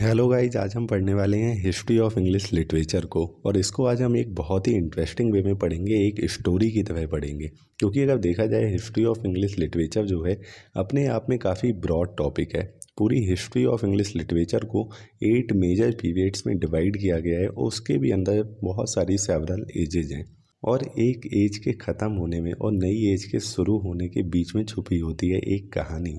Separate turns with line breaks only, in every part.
Hello guys आज हम पढ़ने वाले हैं हिस्ट्री ऑफ इंग्लिश लिटरेचर को और इसको आज हम एक बहुत ही इंटरेस्टिंग वे में पढ़ेंगे एक स्टोरी की तरह पढ़ेंगे क्योंकि अगर देखा जाए हिस्ट्री ऑफ इंग्लिश लिटरेचर जो है अपने आप में काफ़ी ब्रॉड टॉपिक है पूरी हिस्ट्री ऑफ इंग्लिश लिटरेचर को एट मेजर पीरियड्स में डिवाइड किया गया है और उसके भी अंदर बहुत सारी सेवरल एजेज हैं और एक एज के ख़त्म होने में और नई एज के शुरू होने के बीच में छुपी होती है एक कहानी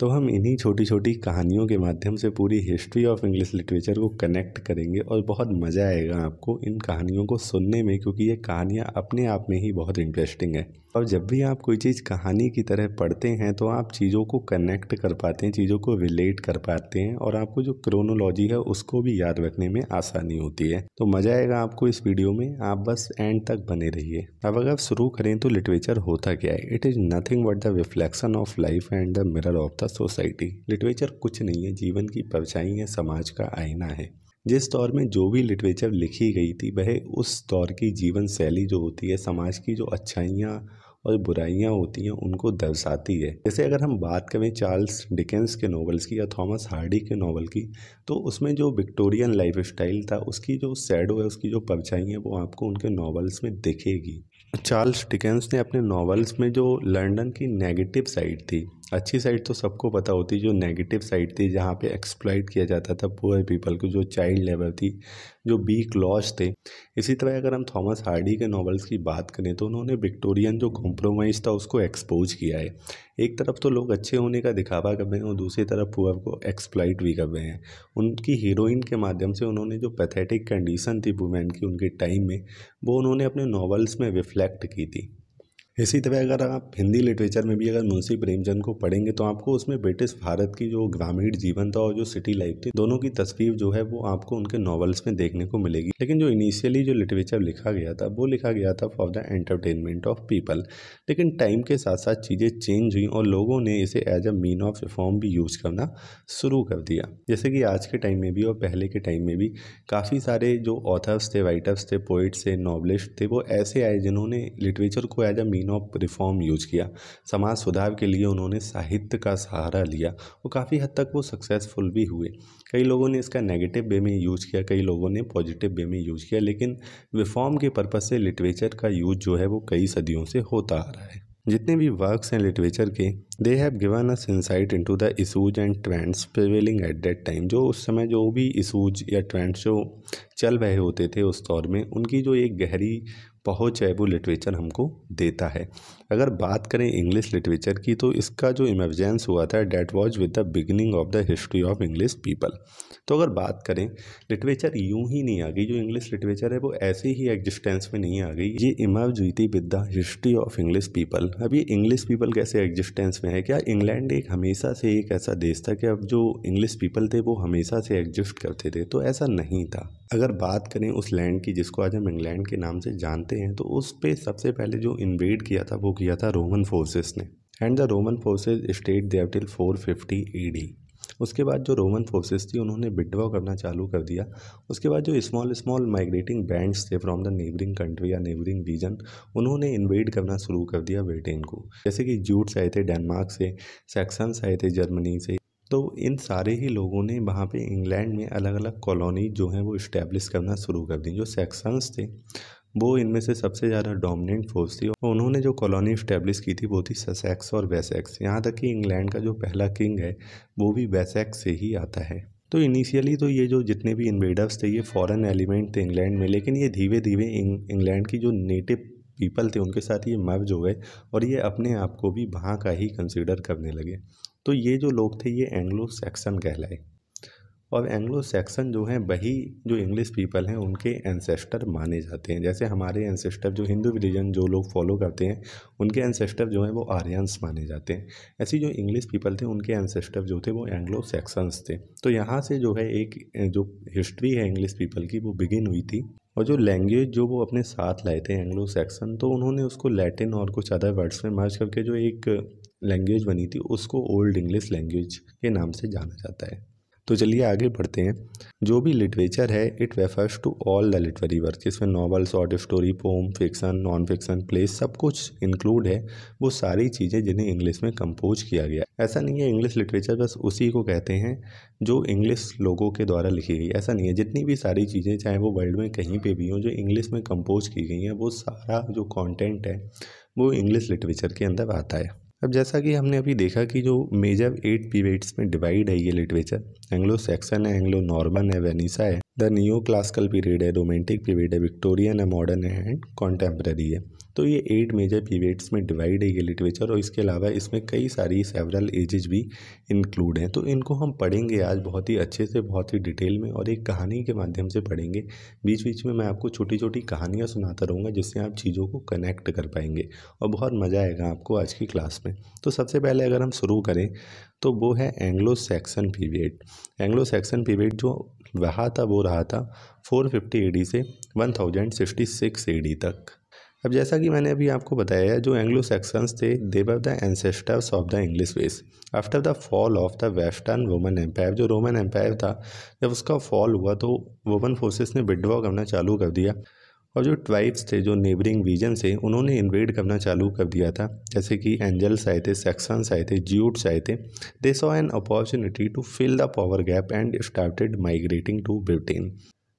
तो हम इन्हीं छोटी छोटी कहानियों के माध्यम से पूरी हिस्ट्री ऑफ इंग्लिश लिटरेचर को कनेक्ट करेंगे और बहुत मज़ा आएगा आपको इन कहानियों को सुनने में क्योंकि ये कहानियाँ अपने आप में ही बहुत इंटरेस्टिंग है और जब भी आप कोई चीज़ कहानी की तरह पढ़ते हैं तो आप चीज़ों को कनेक्ट कर पाते हैं चीज़ों को रिलेट कर पाते हैं और आपको जो क्रोनोलॉजी है उसको भी याद रखने में आसानी होती है तो मज़ा आएगा आपको इस वीडियो में आप बस एंड तक बने रहिए अब अगर शुरू करें तो लिटरेचर होता क्या है it is nothing but the reflection of life and the mirror of the society literature कुछ नहीं है जीवन की परछाई है समाज का आईना है जिस दौर में जो भी लिटरेचर लिखी गई थी वह उस दौर की जीवन शैली जो होती है समाज की जो अच्छाइयाँ और बुराइयाँ होती हैं उनको दर्शाती है जैसे अगर हम बात करें चार्ल्स डिकेंस के नॉवल्स की या थॉमस हार्डी के नॉवल की तो उसमें जो विक्टोरियन लाइफ स्टाइल था उसकी जो सैडो है उसकी जो परछाई है वो आपको उनके नॉवल्स में दिखेगी चार्ल्स डिकेंस ने अपने नॉवल्स में जो लंडन की नेगेटिव साइड थी अच्छी साइड तो सबको पता होती जो नेगेटिव साइड थी जहाँ पे एक्सप्लॉइट किया जाता था पुअर पीपल को जो चाइल्ड लेबर थी जो बी क्लॉज थे इसी तरह अगर हम थॉमस हार्डी के नॉवेल्स की बात करें तो उन्होंने विक्टोरियन जो कॉम्प्रोमाइज़ था उसको एक्सपोज किया है एक तरफ तो लोग अच्छे होने का दिखावा कर रहे हैं और दूसरी तरफ पुअर को एक्सप्लॉइट भी कर रहे हैं उनकी हीरोइन के माध्यम से उन्होंने जो पैथेटिक कंडीशन थी वुमेन की उनके टाइम में वो उन्होंने अपने नॉवेल्स में रिफ्लेक्ट की थी इसी तरह अगर आप हिंदी लिटरेचर में भी अगर मुंशी प्रेमचंद को पढ़ेंगे तो आपको उसमें ब्रिटिश भारत की जो ग्रामीण जीवन था और जो सिटी लाइफ थी दोनों की तस्वीर जो है वो आपको उनके नॉवल्स में देखने को मिलेगी लेकिन जो इनिशियली जो लिटरेचर लिखा गया था वो लिखा गया था for the entertainment of people लेकिन टाइम के साथ साथ चीज़ें चेंज हुई और लोगों ने इसे as a mean of reform भी यूज़ करना शुरू कर दिया जैसे कि आज के टाइम में भी और पहले के टाइम में भी काफ़ी सारे जो ऑथर्स थे राइटर्स थे पोइट्स थे नॉवलिस्ट थे वो ऐसे आए जिन्होंने लिटरेचर को as a mean domino reform use किया समाज सुधार के लिए उन्होंने साहित्य का सहारा लिया वो काफ़ी हद तक वो सक्सेसफुल भी हुए कई लोगों ने इसका नेगेटिव वे में यूज किया कई लोगों ने पॉजिटिव वे में यूज किया लेकिन रिफॉर्म के पर्पज़ से लिटरेचर का यूज जो है वो कई सदियों से होता आ रहा है जितने भी वर्क हैं लिटरेचर के they have given us insight into the issues and trends prevailing at that time जो उस समय जो भी इशूज या ट्रेंड्स जो चल रहे होते थे उस दौर में उनकी जो एक गहरी पहुँच है वो लिटरेचर हमको देता है अगर बात करें इंग्लिश लिटरेचर की तो इसका जो इमरजेंस हुआ था that was with the beginning of the history of English people तो अगर बात करें लिटरेचर यूं ही नहीं आ गई जो इंग्लिश लिटरेचर है वो ऐसे ही एग्जिस्टेंस में नहीं आ गई ये इमर्ज हुई थी with the history of English people अब ये इंग्लिश पीपल कैसे एग्जिस्टेंस में है क्या इंग्लैंड एक हमेशा से एक ऐसा देश था कि अब जो इंग्लिश पीपल थे वो हमेशा से एग्जिस्ट करते थे तो ऐसा नहीं था अगर बात करें उस लैंड की जिसको आज हम इंग्लैंड के नाम से जानते हैं तो उस पर सबसे पहले जो इन्वेड किया था वो किया था रोमन फोर्सेस ने and the Roman forces stayed there till four fifty D उसके बाद जो रोमन फोर्सेस थी उन्होंने विड्रॉ करना चालू कर दिया उसके बाद जो स्मॉल स्मॉल माइग्रेटिंग बैंड्स थे फ्रॉम द नेबरिंग कंट्री या नेबरिंग रीजन उन्होंने इन्वेड करना शुरू कर दिया ब्रिटेन को जैसे कि जूट्स आए थे डेनमार्क से सेक्सन्स आए थे जर्मनी से तो इन सारे ही लोगों ने वहाँ पे इंग्लैंड में अलग अलग कॉलोनी जो हैं वो इस्टेब्लिश करना शुरू कर दी जो सेक्सन्स थे वो इनमें से सबसे ज़्यादा डोमिनेंट फोर्स थी और उन्होंने जो कॉलोनी इस्टेब्लिश की थी वो थी ससेक्स और वेसेक्स यहाँ तक कि इंग्लैंड का जो पहला किंग है वो भी वेसेक्स से ही आता है तो इनिशियली तो ये जो जितने भी इन्वेडर्स थे ये फॉरेन एलिमेंट थे इंग्लैंड में लेकिन ये धीरे धीरे इंग्लैंड की जो नेटिव पीपल थे उनके साथ ये मर्ज हो गए और ये अपने आप को भी वहाँ का ही कंसिडर करने लगे तो ये जो लोग थे ये एंग्लो सैक्सन कहलाए और एंग्लो सैक्सन जो हैं वही जो इंग्लिश पीपल हैं उनके एनसेस्टर माने जाते हैं जैसे हमारे एनसेस्टर जो हिंदू रिलीजन जो लोग फॉलो करते हैं उनके एनसेस्टर जो हैं वो आर्यंस माने जाते हैं ऐसी जो इंग्लिश पीपल थे उनके एनसेस्टर जो थे वो एंग्लो सैक्सन्स थे तो यहाँ से जो है एक जो हिस्ट्री है इंग्लिश पीपल की वो बिगिन हुई थी और जो लैंग्वेज जो वो अपने साथ लाए थे एंग्लो सैक्सन तो उन्होंने उसको लैटिन और कुछ अदर वर्ड्स में मर्ज करके जो एक लैंग्वेज बनी थी उसको ओल्ड इंग्लिश लैंग्वेज के नाम से जाना जाता है तो चलिए आगे बढ़ते हैं जो भी लिटरेचर है it refers to all the literary work जिसमें novel short story poem fiction non fiction plays सब कुछ इंक्लूड है वो सारी चीज़ें जिन्हें इंग्लिश में कंपोज किया गया ऐसा नहीं है इंग्लिश लिटरेचर बस उसी को कहते हैं जो इंग्लिश लोगों के द्वारा लिखी गई ऐसा नहीं है जितनी भी सारी चीज़ें चाहे वो वर्ल्ड में कहीं पर भी हों जो इंग्लिश में कंपोज की गई हैं वो सारा जो कॉन्टेंट है वो इंग्लिश लिटरेचर के अंदर आता है अब जैसा कि हमने अभी देखा कि जो मेजर एट पीरियड्स में डिवाइड है ये लिटरेचर एंग्लो सैक्सन है एंग्लो नॉर्मन है वेनिसा है द नियो क्लासिकल पीरियड है रोमांटिक पीरियड है विक्टोरियन है मॉडर्न है एंड कॉन्टेम्प्रेरी है तो ये एट मेजर पीरियड्स में डिवाइड है ये लिटरेचर और इसके अलावा इसमें कई सारी सेवरल एजेज भी इंक्लूड हैं तो इनको हम पढ़ेंगे आज बहुत ही अच्छे से बहुत ही डिटेल में और एक कहानी के माध्यम से पढ़ेंगे बीच बीच में मैं आपको छोटी छोटी कहानियाँ सुनाता रहूँगा जिससे आप चीज़ों को कनेक्ट कर पाएंगे और बहुत मज़ा आएगा आपको आज की क्लास में तो सबसे पहले अगर हम शुरू करें तो वो है Anglo Saxon period Anglo Saxon period जो रहा था वो रहा था 450 एडी से 1066 एडी तक अब जैसा कि मैंने अभी आपको बताया जो एंग्लो सेक्शंस थे they were the ancestors of the English was after the fall of the western Roman empire जो रोमन एम्पायर था जब उसका फॉल हुआ तो वोमन फोर्सेस ने विड्रॉ करना चालू कर दिया और जो ट्राइब्स थे जो नेबरिंग रीजन से उन्होंने इन्वेड करना चालू कर दिया था जैसे कि एंजल्स आए थे सेक्सन्स आए थे ज्यूट्स आए थे they saw an opportunity to fill the power gap and started migrating to Britain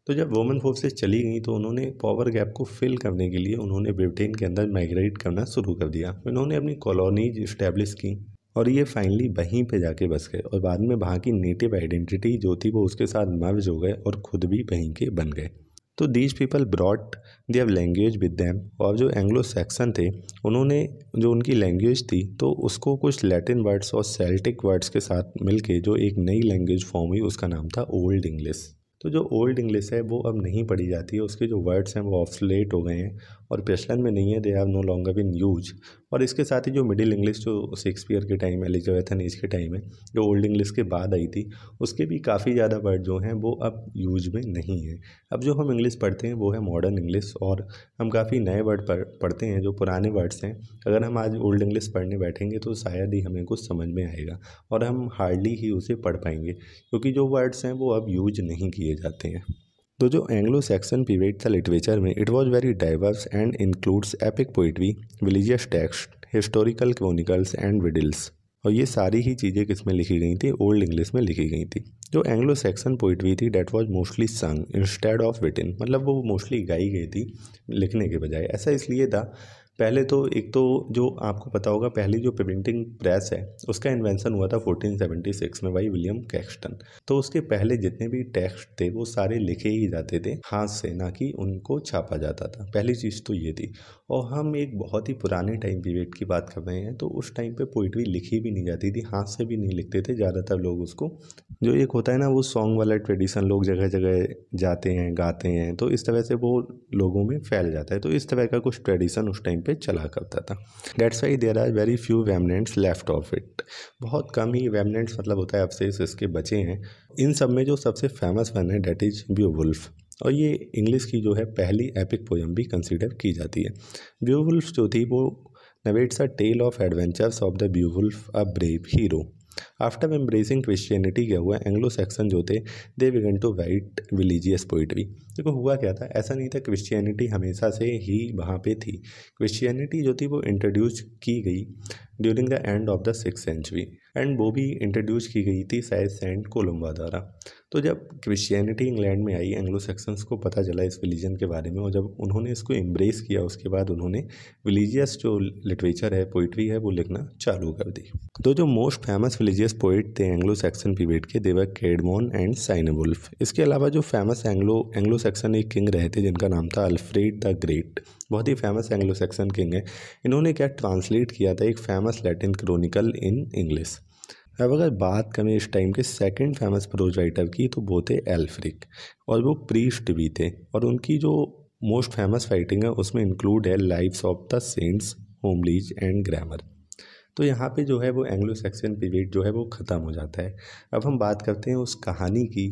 तो जब वोमन फोर्सेज चली गई तो उन्होंने पावर गैप को फिल करने के लिए उन्होंने ब्रिटेन के अंदर माइग्रेट करना शुरू कर दिया उन्होंने अपनी कॉलोनीज इस्टेब्लिश की और ये फाइनली वहीं पे जाके बस गए और बाद में वहाँ की नेटिव आइडेंटिटी जो थी वो उसके साथ मर्ज हो गए और खुद भी वहीं के बन गए तो these people brought their language with them और जो एंग्लो सैक्सन थे उन्होंने जो उनकी लैंग्वेज थी तो उसको कुछ लैटिन वर्ड्स और सेल्टिक वर्ड्स के साथ मिलके जो एक नई लैंग्वेज फॉर्म हुई उसका नाम था ओल्ड इंग्लिश तो जो ओल्ड इंग्लिश है वो अब नहीं पढ़ी जाती है उसके जो वर्ड्स हैं वो ऑफ्सलेट हो गए हैं और प्रचलन में नहीं है they are no longer been use और इसके साथ ही जो मिडिल इंग्लिश जो शेक्सपियर के टाइम है एलिजाबैथन एज के टाइम है जो ओल्ड इंग्लिश के बाद आई थी उसके भी काफ़ी ज़्यादा वर्ड जो हैं वो अब यूज में नहीं है अब जो हम इंग्लिश पढ़ते हैं वो है मॉडर्न इंग्लिश और हम काफ़ी नए वर्ड पढ़ते हैं जो पुराने वर्ड्स हैं अगर हम आज ओल्ड इंग्लिश पढ़ने बैठेंगे तो शायद ही हमें कुछ समझ में आएगा और हम हार्डली ही उसे पढ़ पाएंगे क्योंकि जो वर्ड्स हैं वो अब यूज नहीं किए जाते हैं तो जो एंग्लो सैक्सन पीरियड था लिटरेचर में it was very diverse and includes epic poetry religious text historical chronicles and riddles और ये सारी ही चीज़ें किसमें लिखी गई थी ओल्ड इंग्लिश में लिखी गई थी जो एंग्लो सैक्सन पोइट्री थी that was mostly sung instead of written मतलब वो मोस्टली गाई गई थी लिखने के बजाय ऐसा इसलिए था पहले तो एक तो जो आपको पता होगा पहली जो प्रिंटिंग प्रेस है उसका इन्वेंशन हुआ था 1476 में भाई विलियम कैक्सटन तो उसके पहले जितने भी टेक्स्ट थे वो सारे लिखे ही जाते थे हाथ से ना कि उनको छापा जाता था पहली चीज़ तो ये थी और हम एक बहुत ही पुराने टाइम पीरियड की बात कर रहे हैं तो उस टाइम पर पोइट्री लिखी भी नहीं जाती थी हाथ से भी नहीं लिखते थे ज़्यादातर लोग उसको जो एक होता है ना वो सॉन्ग वाला ट्रेडिशन लोग जगह जगह जाते हैं गाते हैं तो इस तरह से वो लोगों में फैल जाता है तो इस तरह का कुछ ट्रेडिशन उस टाइम पर पे चला करता था that's why there are very few remnants left of it बहुत कम ही वेमनेंट्स मतलब होता है अवशेष इसके बचे हैं इन सब में जो सबसे फेमस वन है डेट इज ब्यू और ये इंग्लिश की जो है पहली एपिक पोयम भी कंसिडर की जाती है ब्यू जो थी वो narrates a tale of adventures of the ब्यू a brave hero after embracing Christianity क्या हुआ एंग्लो सैक्सन जो थे they began to write religious poetry देखो हुआ क्या था ऐसा नहीं था क्रिश्चियनिटी हमेशा से ही वहाँ पे थी क्रिश्चियनिटी जो थी वो इंट्रोड्यूस की गई during the end of the six century and वो भी इंट्रोड्यूस की गई थी साइज सेंट कोलम्बा द्वारा तो जब क्रिश्चियनिटी इंग्लैंड में आई एंग्लो सेक्सन्स को पता चला इस रिलीजन के बारे में और जब उन्होंने इसको एम्ब्रेस किया उसके बाद उन्होंने रिलीजियस जो लिटरेचर है पोइट्री है वो लिखना चालू कर दी तो जो मोस्ट फेमस रिलीजियस पोइट थे एंग्लो सेक्सन पीरियड के देवर केडमोन एंड साइनवुल्फ इसके अलावा जो फेमस एंग्लो एंग्लो सेक्सन एक किंग रहे थे जिनका नाम था अल्फ्रेड द ग्रेट बहुत ही फेमस एंग्लो सेक्सन किंग है इन्होंने क्या ट्रांसलेट किया था एक famous Latin chronicle in English अब अगर बात करें इस टाइम के सेकंड फेमस प्रोज राइटर की तो वो थे एल्फ्रिक और वो प्रीस्ट भी थे और उनकी जो मोस्ट फेमस राइटिंग है उसमें इंक्लूड है lives of the saints homilies and grammar तो यहाँ पे जो है वो एंग्लो सैक्सन पीरियड जो है वो ख़त्म हो जाता है अब हम बात करते हैं उस कहानी की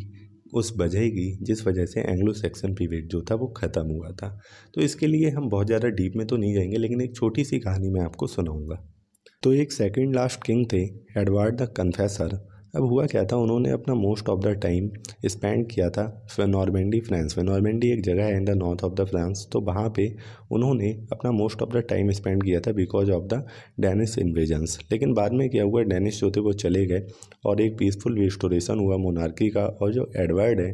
उस वजह की जिस वजह से एंग्लो सैक्सन पीरियड जो था वो ख़त्म हुआ था तो इसके लिए हम बहुत ज़्यादा डीप में तो नहीं जाएंगे लेकिन एक छोटी सी कहानी मैं आपको सुनाऊँगा तो एक सेकंड लास्ट किंग थे एडवर्ड द कन्फेसर अब हुआ क्या था उन्होंने अपना most of the time spend किया था नॉर्मेंडी फ्रांस में नॉर्मेंडी एक जगह है in the north of the France तो वहाँ पे उन्होंने अपना most of the time spend किया था because of the Danish invasions लेकिन बाद में क्या हुआ डेनिश जो थे वो चले गए और एक पीसफुल रिस्टोरेशन हुआ मोनार्की का और जो एडवर्ड है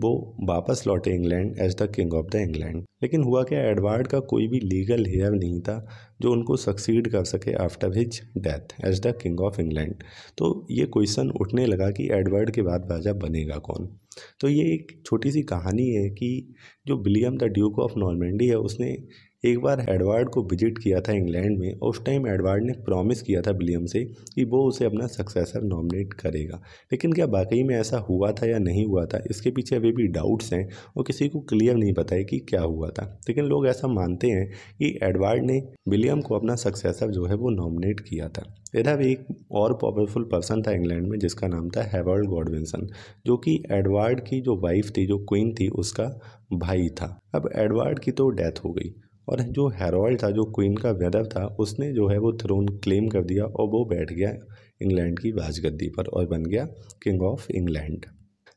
वो वापस लौटे England as the king of the England लेकिन हुआ क्या एडवर्ड का कोई भी लीगल हेयर नहीं था जो उनको सक्सीड कर सके after his death as the king of England तो ये क्वेश्चन उठने लगा कि एडवर्ड के बाद राजा बनेगा कौन तो ये एक छोटी सी कहानी है कि जो William the duke of Normandy है उसने एक बार एडवर्ड को विजिट किया था इंग्लैंड में उस टाइम एडवर्ड ने प्रॉमिस किया था विलियम से कि वो उसे अपना सक्सेसर नॉमिनेट करेगा लेकिन क्या वाकई में ऐसा हुआ था या नहीं हुआ था इसके पीछे अभी भी डाउट्स हैं और किसी को क्लियर नहीं पता है कि क्या हुआ था लेकिन लोग ऐसा मानते हैं कि एडवर्ड ने विलियम को अपना सक्सेसर जो है वो नॉमिनेट किया था इधर एक और पावरफुल पर्सन था इंग्लैंड में जिसका नाम था हेवर्ड गॉडविंसन जो कि एडवर्ड की जो वाइफ थी जो क्वीन थी उसका भाई था अब एडवर्ड की तो डेथ हो गई और जो हेरोल्ड था जो क्वीन का वेदव था उसने जो है वो थ्रोन क्लेम कर दिया और वो बैठ गया इंग्लैंड की राजगद्दी पर और बन गया किंग ऑफ इंग्लैंड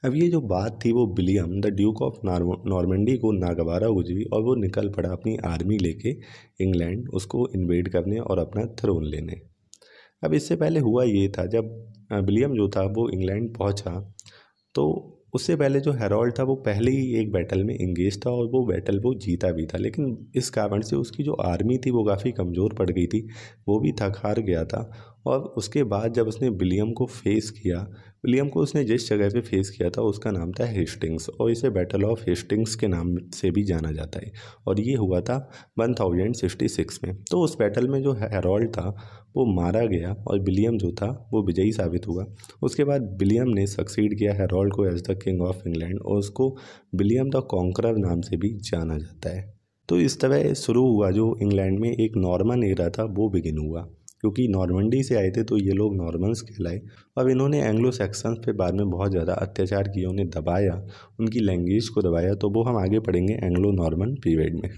अब ये जो बात थी वो William the duke of Normandy को नागवारा गुजरी और वो निकल पड़ा अपनी आर्मी लेके इंग्लैंड उसको इन्वेड करने और अपना थ्रोन लेने अब इससे पहले हुआ ये था जब विलियम जो था वो इंग्लैंड पहुंचा तो उससे पहले जो हेरोल्ड था वो पहले ही एक बैटल में इंगेज था और वो बैटल वो जीता भी था लेकिन इस कारण से उसकी जो आर्मी थी वो काफ़ी कमज़ोर पड़ गई थी वो भी थक हार गया था और उसके बाद जब उसने विलियम को फेस किया विलियम को उसने जिस जगह पे फेस किया था उसका नाम था हेस्टिंग्स और इसे बैटल ऑफ हेस्टिंग्स के नाम से भी जाना जाता है और ये हुआ था वन थाउजेंड सिक्सटी सिक्स में तो उस बैटल में जो हेरोल्ड था वो मारा गया और विलियम जो था वो विजयी साबित हुआ उसके बाद विलियम ने सक्सीड किया हेरोल्ड को as the king of England और उसको विलियम द कॉन्करर नाम से भी जाना जाता है तो इस तरह शुरू हुआ जो इंग्लैंड में एक नॉर्मन एरा था वो बिगिन हुआ क्योंकि नॉर्मंडी से आए थे तो ये लोग नॉर्मल्स कहलाए अब इन्होंने एंग्लो सैक्सन पे बाद में बहुत ज़्यादा अत्याचार किया उन्हें दबाया उनकी लैंग्वेज को दबाया तो वो हम आगे पढ़ेंगे एंग्लो नॉर्मन पीरियड में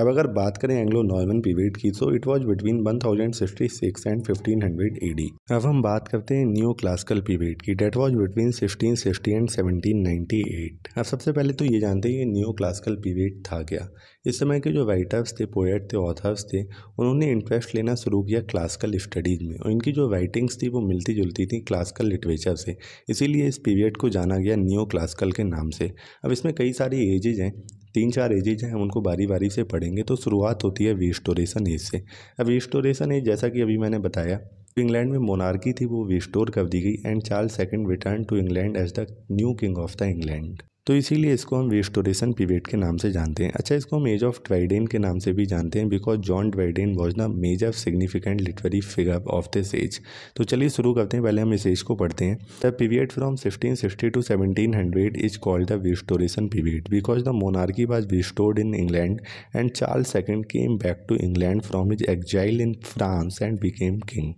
अब अगर बात करें एंग्लो नॉर्मन पीरियड की तो it was between one thousand sixty six and fifteen hundred AD अब हम बात करते हैं न्यू क्लासिकल पीरियड की date was between sixteen sixty and seventeen ninety eight अब सबसे पहले तो ये जानते हैं कि न्यू क्लासिकल पीरियड था क्या इस समय के जो राइटर्स थे पोएट थे ऑथर्स थे उन्होंने इंटरेस्ट लेना शुरू किया क्लासिकल स्टडीज़ में और इनकी जो राइटिंग्स थी वो मिलती जुलती थी क्लासिकल लिटरेचर से इसीलिए इस पीरियड को जाना गया न्यू क्लासिकल के नाम से अब इसमें कई सारी एजेज हैं तीन चार एजेज हैं उनको बारी बारी से पढ़ेंगे तो शुरुआत होती है वेस्टोरेशन एज से अब वेस्टोरेशन एज जैसा कि अभी मैंने बताया जो इंग्लैंड में मोनार्की थी वो रिस्टोर कर दी गई and Charles second return to England as the new king of the England तो इसीलिए इसको हम रिस्टोरेशन पीरियड के नाम से जानते हैं अच्छा इसको हम एज ऑफ ट्वाइडेन के नाम से भी जानते हैं because John Dryden was the major significant literary figure of this age तो चलिए शुरू करते हैं पहले हम इस एज को पढ़ते हैं the period from sixty to seventeen hundred is called the restoration period because the monarchy was restored in England and Charles second came back to England from his exile in France and became king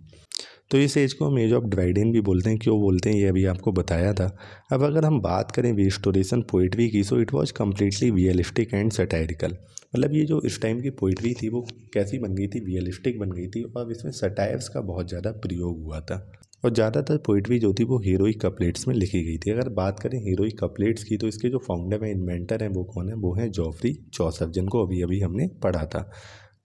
तो इस as को हम as of Dryden भी बोलते हैं क्यों बोलते हैं ये अभी आपको बताया था अब अगर हम बात करें रिस्टोरेशन पोइट्री की so it was completely realistic and satirical मतलब ये जो इस टाइम की पोइट्री थी वो कैसी बन गई थी रियलिस्टिक बन गई थी और इसमें सटायर्स का बहुत ज़्यादा प्रयोग हुआ था और ज़्यादातर पोइट्री जो थी वो हीरोइक कपलेट्स में लिखी गई थी अगर बात करें हीरोइक कपलेट्स की तो इसके जो फाउंडर हैं इन्वेंटर हैं वो कौन है वो हैं जॉफरी चौसफ जिनको अभी अभी हमने पढ़ा था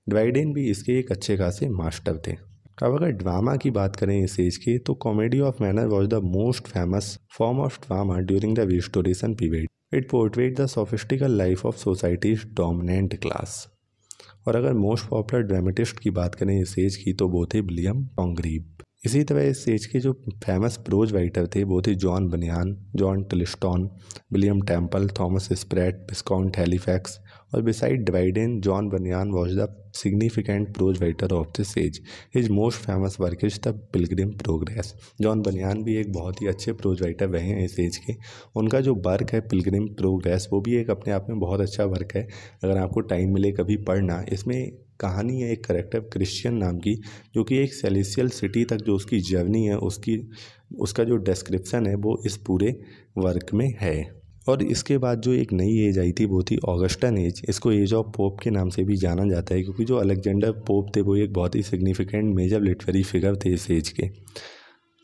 ड्राइडेन भी इसके एक अच्छे खासे मास्टर थे तो अब अगर ड्रामा की बात करें इस एज की तो comedy of manner was the most famous form of drama during the restoration period it portrait the sophistical life of society's dominant class और अगर मोस्ट पॉपुलर ड्रामेटिस्ट की बात करें इस एज की तो वो थे विलियम टोंग्रीब इसी तरह इस एज के जो फेमस प्रोज राइटर थे वो थे John Bunyan John Tillotson William Temple Thomas Sprat Viscount Halifax और beside Dryden, John Bunyan was the significant prose writer of this age his most famous work is the pilgrim progress John Bunyan भी एक बहुत ही अच्छे pros writer रहे हैं इस age के उनका जो वर्क है पिलग्रिम प्रोग्रेस वो भी एक अपने आप में बहुत अच्छा वर्क है अगर आपको टाइम मिले कभी पढ़ना इसमें कहानी है एक करेक्टर क्रिश्चियन नाम की जो कि एक सेलिसियल सिटी तक जो उसकी जर्नी है उसकी उसका जो डिस्क्रिप्शन है वो इस पूरे वर्क में है और इसके बाद जो एक नई एज आई थी वो थी ऑगस्टन एज इसको एज ऑफ पोप के नाम से भी जाना जाता है क्योंकि जो अलेक्जेंडर पोप थे वो एक बहुत ही सिग्निफिकेंट मेजर लिटरेरी फिगर थे इस एज के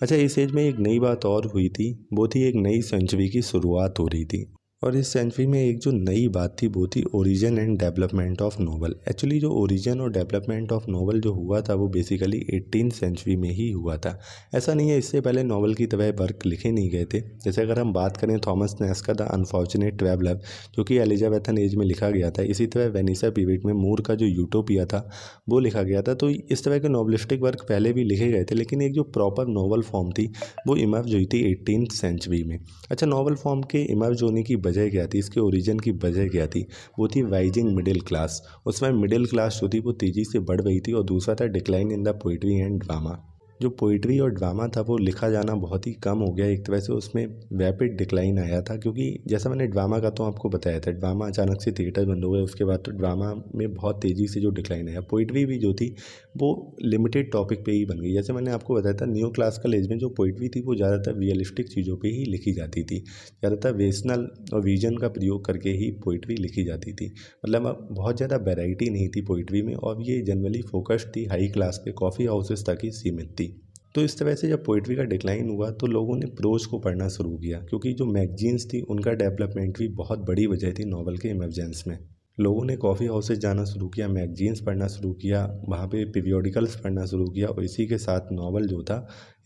अच्छा इस एज में एक नई बात और हुई थी वो थी एक नई सेंचुरी की शुरुआत हो रही थी और इस सेंचुरी में एक जो नई बात थी वो थी origin and development of novel actually जो ओरिजिन और डेवलपमेंट ऑफ नोवल जो हुआ था वो बेसिकली एटीन सेंचुरी में ही हुआ था ऐसा नहीं है इससे पहले नोवल की तरह वर्क लिखे नहीं गए थे जैसे अगर हम बात करें थॉमस नेस का द अनफॉर्चुनेट ट्रेवलर जो कि एलिजाबैथन एज में लिखा गया था इसी तरह वेनिसा पीवेट में मूर का जो यूटोपिया था वो लिखा गया था तो इस तरह के नॉवलिस्टिक वर्क पहले भी लिखे गए थे लेकिन एक जो प्रॉपर नॉवल फॉर्म थी वो इमर्ज हुई थी एटीन सेंचुरी में अच्छा नॉवल फॉर्म के इमर्ज होने की वजह क्या थी इसके ओरिजिन की वजह क्या थी वो थी राइजिंग मिडिल क्लास उसमें मिडिल क्लास जो थी वो तेज़ी से बढ़ रही थी और दूसरा था decline in the poetry and drama जो पोइट्री और ड्रामा था वो लिखा जाना बहुत ही कम हो गया एक तरह तो से उसमें रैपिड डिक्लाइन आया था क्योंकि जैसा मैंने ड्रामा का तो आपको बताया था ड्रामा अचानक से थिएटर बंद हो गया उसके बाद तो ड्रामा में बहुत तेज़ी से जो डिक्लाइन आया पोइट्री भी जो थी वो लिमिटेड टॉपिक पे ही बन गई जैसे मैंने आपको बताया था न्यू क्लास एज में जो पोइट्री थी वो ज़्यादातर रियलिस्टिक चीज़ों पर ही लिखी जाती थी ज़्यादातर वेसनल और विजन का प्रयोग करके ही पोइट्री लिखी जाती थी मतलब बहुत ज़्यादा वेराइटी नहीं थी पोइट्री में और ये जनरली फोकस्ड थी हाई क्लास के कॉफ़ी हाउसेस तक ही सीमित थी तो इस तरह से जब पोइट्री का डिक्लाइन हुआ तो लोगों ने प्रोज को पढ़ना शुरू किया क्योंकि जो मैगजीन्स थी उनका डेवलपमेंट भी बहुत बड़ी वजह थी नावल के इमरजेंस में लोगों ने कॉफ़ी हाउसेज जाना शुरू किया मैगजीन्स पढ़ना शुरू किया वहाँ पे पीरियोडिकल्स पढ़ना शुरू किया और इसी के साथ नावल जो था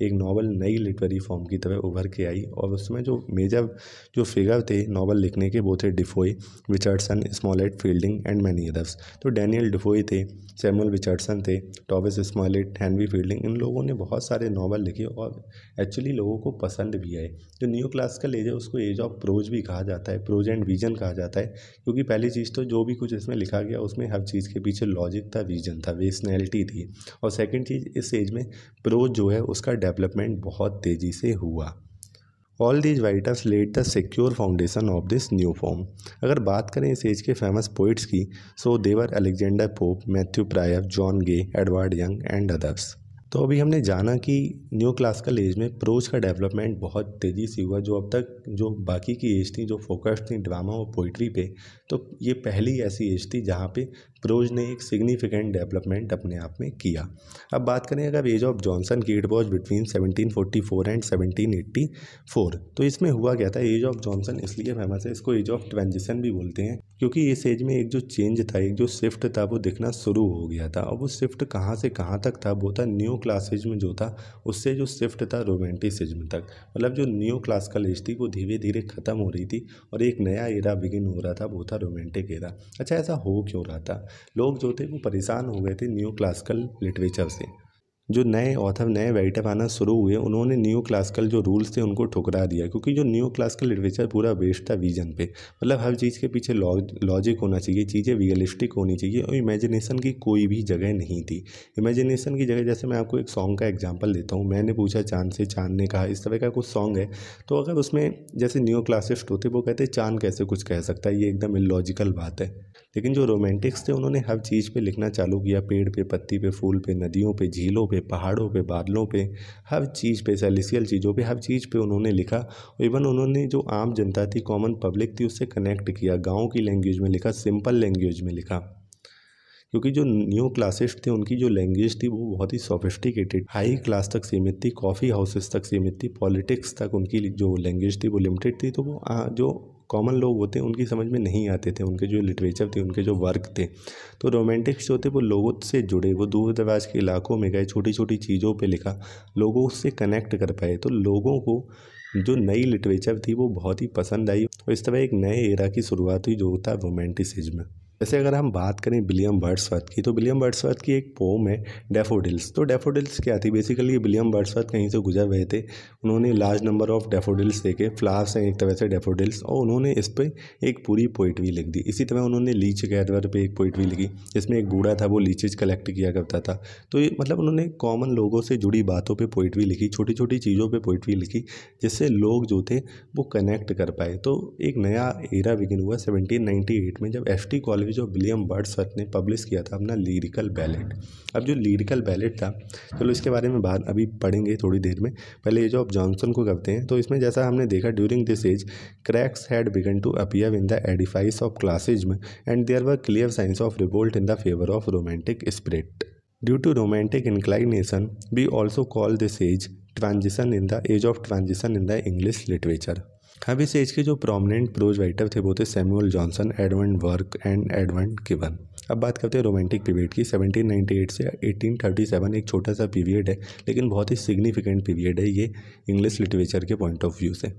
एक नावल नई लिटरेरी फॉर्म की तरह उभर के आई और उसमें जो मेजर जो फिगर थे नावल लिखने के वो थे Defoe Richardson Smollett Fielding and many others तो डैनियल डिफोए थे सैमुअल विचर्डसन थे टॉबिस स्मॉलेट हैनवी फील्डिंग इन लोगों ने बहुत सारे नावल लिखे और एक्चुअली लोगों को पसंद भी आए जो न्यू क्लासिकल एज है उसको एज ऑफ प्रोज भी कहा जाता है प्रोज एंड विजन कहा जाता है क्योंकि पहली चीज़ तो जो भी कुछ इसमें लिखा गया उसमें हर चीज़ के पीछे लॉजिक था विजन था वेसनैलिटी थी और सेकेंड चीज़ इस एज में प्रोज जो है उसका डेवलपमेंट बहुत तेज़ी से हुआ all these writers let the secure foundation of this new form अगर बात करें इस एज के फेमस पोइट्स की so they were Alexander Pope Matthew Prior John Gay Edward Young and others तो अभी हमने जाना कि न्यू क्लासिकल एज में प्रोज का डेवलपमेंट बहुत तेज़ी से हुआ जो अब तक जो बाकी की एज थी जो फोकस्ड थी ड्रामा और पोइट्री पे तो ये पहली ऐसी एज थी जहाँ पे रोज ने एक सिग्निफिकेंट डेवलपमेंट अपने आप में किया अब बात करें अगर एज ऑफ जॉनसन की इट वॉज बिटवीन 1744 एंड 1784 तो इसमें हुआ क्या था एज ऑफ जॉनसन इसलिए फेमस है इसको एज ऑफ ट्रांजिशन भी बोलते हैं क्योंकि इस एज में एक जो चेंज था एक जो शिफ्ट था वो दिखना शुरू हो गया था और वो शिफ्ट कहाँ से कहाँ तक था वो था न्यू में जो था उससे जो शिफ्ट था रोमांटिसिज्म तक मतलब जो न्यू क्लासिकल एज थी वो धीरे धीरे ख़त्म हो रही थी और एक नया एरा बिगिन हो रहा था वो था रोमेंटिक एरा अच्छा ऐसा हो क्यों रहा था लोग जो थे वो परेशान हो गए थे न्यू क्लासिकल लिटरेचर से जो नए ऑथर नए राइटर आना शुरू हुए उन्होंने न्यू क्लासिकल जो रूल्स थे उनको ठुकरा दिया क्योंकि जो न्यू क्लासिकल लिटरेचर पूरा बेस्ड था विजन पे मतलब हर चीज़ के पीछे लॉजिक होना चाहिए चीज़ें रियलिस्टिक होनी चाहिए और इमेजिनेशन की कोई भी जगह नहीं थी इमेजिनेशन की जगह जैसे मैं आपको एक सॉन्ग का एग्जाम्पल देता हूँ मैंने पूछा चांद से चांद ने कहा इस तरह का कुछ सॉन्ग है तो अगर उसमें जैसे न्यू क्लासिस्ट होते वो कहते चांद कैसे कुछ कह सकता है ये एकदम इलॉजिकल बात है लेकिन जो रोमांटिक्स थे उन्होंने हर चीज़ पर लिखना चालू किया पेड़ पे पत्ती पे फूल पे नदियों पर झीलों पर पे पहाड़ों पे बादलों पे हर चीज़ पे सेलिसियल चीज़ों पे हर चीज़ पे उन्होंने लिखा इवन उन्होंने जो आम जनता थी कॉमन पब्लिक थी उससे कनेक्ट किया गाँव की लैंग्वेज में लिखा सिंपल लैंग्वेज में लिखा क्योंकि जो न्यू क्लासेस थे उनकी जो लैंग्वेज थी वो बहुत ही सोफिस्टिकेटेड हाई क्लास तक सीमित थी कॉफ़ी हाउसेस तक सीमित थी पॉलिटिक्स तक उनकी जो लैंग्वेज थी वो लिमिटेड थी तो वो आ, जो कॉमन लोग होते हैं उनकी समझ में नहीं आते थे उनके जो लिटरेचर थे उनके जो वर्क थे तो रोमांटिक्स जो थे वो लोगों से जुड़े वो दूर दराज के इलाकों में गए छोटी छोटी चीज़ों पर लिखा लोगों से कनेक्ट कर पाए तो लोगों को जो नई लिटरेचर थी वो बहुत ही पसंद आई और इस तरह एक नए एरा की शुरुआत हुई जो होता है रोमांटिसिज्म जैसे अगर हम बात करें विलियम बर्ड्सवर्थ की तो विलियम बर्ड्सवर्थ की एक पोम है डेफोडिल्स तो डेफोडिल्स क्या थी बेसिकली विलियम बर्ड्सवर्थ कहीं से गुजर रहे थे उन्होंने लार्ज नंबर ऑफ डेफोडिल्स देखे फ्लावर्स हैं एक तरह से डेफोडिल्स और उन्होंने इस पर एक पूरी पोइट्री लिख दी इसी तरह उन्होंने लीच गैदवर पर एक पोइट्री लिखी जिसमें एक बूढ़ा था वो लीचेज कलेक्ट किया करता था तो मतलब उन्होंने कॉमन लोगों से जुड़ी बातों पर पोइट्री लिखी छोटी छोटी चीज़ों पर पोइट्री लिखी जिससे लोग जो थे वो कनेक्ट कर पाए तो एक नया एरा बिगिन हुआ सेवनटीन में जब एफ टी कॉलेज में जो विलियम बर्ड बर्ड्सवर्थ ने पब्लिश किया था अपना लिरिकल बैलेट अब जो लिरिकल बैलेट था चलो इसके बारे में बाद अभी पढ़ेंगे थोड़ी देर में पहले ये जो आप जॉनसन को करते हैं तो इसमें जैसा हमने देखा during this age cracks had begun to appear in the edifice of classicism and there were clear signs of revolt in the favour of romantic spirit due to romantic inclination we also call this age transition in the age of transition in the English literature खाबी age इसके जो prominent prose writer थे वो थे Samuel Johnson Edward Burke and Edward गिवन अब बात करते हैं रोमांटिक पीरियड की 1798 से 1837 एक छोटा सा पीरियड है लेकिन बहुत ही सिग्निफिकेंट पीरियड है ये इंग्लिश लिटरेचर के पॉइंट ऑफ व्यू से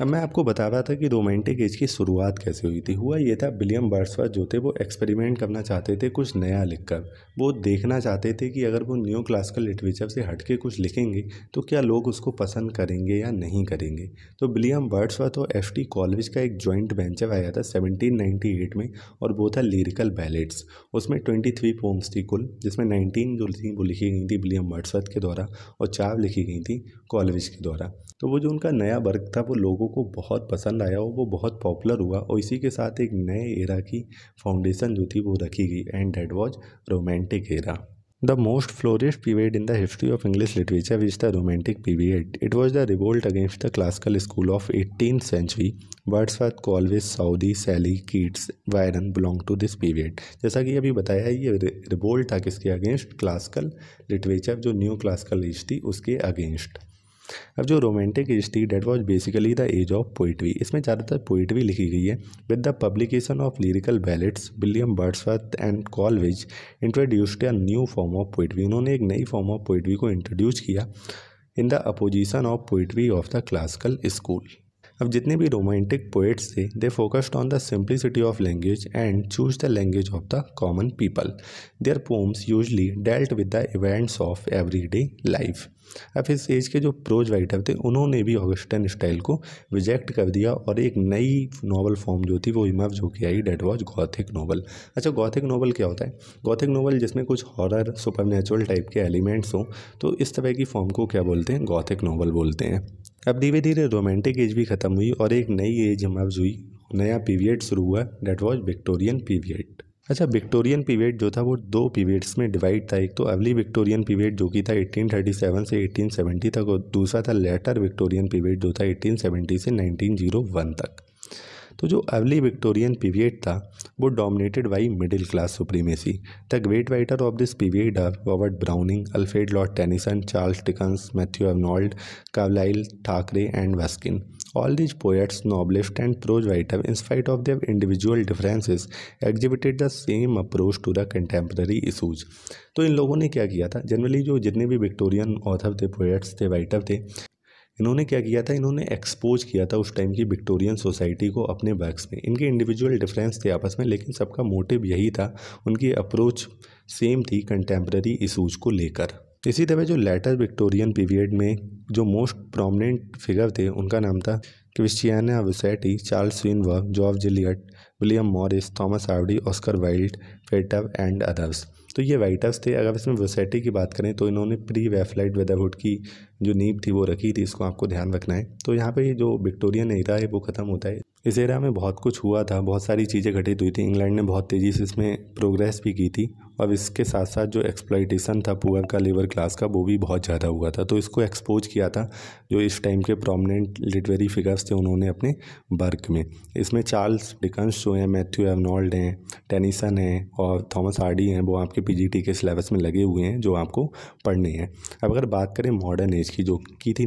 अब मैं आपको बता रहा था कि रोमांटिक एज की शुरुआत कैसे हुई थी हुआ ये था विलियम बर्ड्सवर्थ जो थे वो एक्सपेरिमेंट करना चाहते थे कुछ नया लिखकर वो देखना चाहते थे कि अगर वो न्यू क्लासिकल लिटरेचर से हट के कुछ लिखेंगे तो क्या लोग उसको पसंद करेंगे या नहीं करेंगे तो विलियम बर्ड्सवर्थ और एफ टी कॉलविज का एक जॉइंट वेंचर आया था सेवनटीन एट में और वो था लिरिकल बैलेट्स उसमें ट्वेंटी थ्री पोम्स थी कुल जिसमें नाइनटीन जो थी वो लिखी गई थी विलियम बर्ड्सवर्थ के द्वारा और चार लिखी गई थी कॉलविज के द्वारा तो वो जो उनका नया वर्क था वो लोगों को बहुत पसंद आया और वो बहुत पॉपुलर हुआ और इसी के साथ एक नए एरा की फाउंडेशन जो थी वो रखी गई and that was romantic era the most flourished period in the history of English literature is the romantic period it was the revolt against the classical school of eighteen century Wordsworth Coleridge Southey Shelley Keats Byron belong to this period जैसा कि अभी बताया ये revolt था किसके against classical literature जो new classical age थी उसके अगेंस्ट अब जो romantic history that was basically the age of poetry इसमें ज़्यादातर पोइट्री लिखी गई है with the publication of lyrical ballads William Wordsworth and Coleridge introduced a new form of poetry उन्होंने एक नई फॉर्म ऑफ पोइट्री को इंट्रोड्यूस किया in the opposition of poetry of the classical school अब जितने भी रोमांटिक पोइट्स थे they focused on the simplicity of language and choose the language of the common people their poems usually dealt with the events of everyday life अब इस age के जो pros writer थे उन्होंने भी ऑगस्टन स्टाइल को reject कर दिया और एक नई नावल फॉर्म जो थी वो जो होके आई डेट वॉज गौथिक नावल अच्छा गौथिक नावल क्या होता है गौथिक नावल जिसमें कुछ हॉरर सुपर टाइप के एलिमेंट्स हों तो इस तरह की फॉर्म को क्या बोलते हैं गौथिक नावल बोलते हैं अब धीरे धीरे रोमांटिक एज भी ख़त्म हुई और एक नई एज इमर्ज हुई नया पीरियड शुरू हुआ डेट वॉज विक्टोरियन पीरियड अच्छा विक्टोरियन पीरियड जो था वो दो पीरियड्स में डिवाइड था एक तो अर्ली विक्टोरियन पीरियड जो कि था 1837 से 1870 तक और दूसरा था लेटर विक्टोरियन पीरियड जो था 1870 से 1901 तक तो जो अर्ली विक्टोरियन पीरियड था वो dominated by middle class supremacy the great writer of this period are Robert Browning Alfred Lord Tennyson Charles Dickens Matthew Arnold Carlyle Thackeray and Ruskin all these poets novelist and prose writer in spite of their individual differences, exhibited the same approach to the contemporary issues तो इन लोगों ने क्या किया था generally जो जितने भी विक्टोरियन ऑथर थे पोएट्स थे राइटर थे इन्होंने क्या किया था इन्होंने एक्सपोज किया था उस टाइम की विक्टोरियन सोसाइटी को अपने वर्क्स में इनके इंडिविजुअल डिफरेंस थे आपस में लेकिन सबका मोटिव यही था उनकी अप्रोच सेम थी कंटेम्प्रेरी इशूज को लेकर इसी तरह जो लेटर विक्टोरियन पीरियड में जो मोस्ट प्रोमिनेंट फिगर थे उनका नाम था Christina Rossetti Charles Swinburne George Eliot William Morris Thomas Hardy Oscar Wilde Pater and others तो ये राइटर्स थे अगर इसमें वोसैटी की बात करें तो इन्होंने प्री वेफलाइट वेदरहुड की जो नींब थी वो रखी थी इसको आपको ध्यान रखना है तो यहाँ पे जो विक्टोरियन एरा है वो ख़त्म होता है इस एरा में बहुत कुछ हुआ था बहुत सारी चीज़ें घटित हुई थी इंग्लैंड ने बहुत तेज़ी से इसमें प्रोग्रेस भी की थी और इसके साथ साथ जो एक्सप्लाइटेशन था पुअर का लेबर क्लास का वो भी बहुत ज़्यादा हुआ था तो इसको एक्सपोज किया था जो इस टाइम के प्रोमिनेंट लिटरेरी फिगर्स थे उन्होंने अपने वर्क में इसमें चार्ल्स डिकन्स जो हैं मैथ्यू एवनॉल्ड हैं टेनिसन हैं और थॉमस आर्डी हैं वो आपके पी के सिलेबस में लगे हुए हैं जो आपको पढ़ने हैं अब अगर बात करें मॉडर्न एज रिलीज़ की जो की थी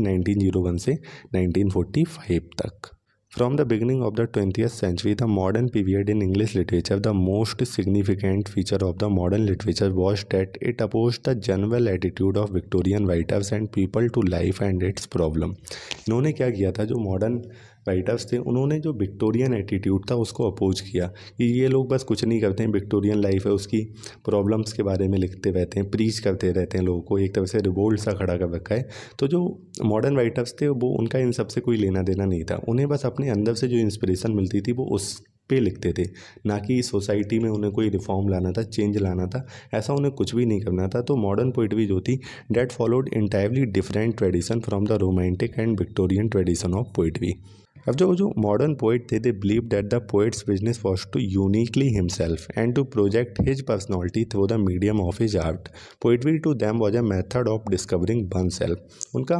1901 से 1945 तक from the beginning of the twenty century the modern period in English literature the most significant feature of the modern literature was that it oppose the general attitude of Victorian writers and people to life and its problem इन्होंने क्या किया था जो modern writers थे उन्होंने जो Victorian attitude था उसको अपोज किया कि ये लोग बस कुछ नहीं करते हैं विक्टोरियन लाइफ है उसकी प्रॉब्लम्स के बारे में लिखते रहते हैं प्रीच करते रहते हैं लोगों को एक तरह से रिवोल्ट सा खड़ा कर रखा है तो जो मॉडर्न राइटर्स थे वो उनका इन सबसे कोई लेना देना नहीं था उन्हें बस अपने अंदर से जो इंस्परेशन मिलती थी वो उस पे लिखते थे ना कि सोसाइटी में उन्हें कोई रिफॉर्म लाना था चेंज लाना था ऐसा उन्हें कुछ भी नहीं करना था तो मॉडर्न पोइट्री जो थी that followed entirely different tradition from the romantic and Victorian tradition of poetry अब जो जो मॉडर्न पोइट थे they believe that the poets business was to uniquely himself and to project his personality through the medium of his art poetry to them was a method of discovering oneself उनका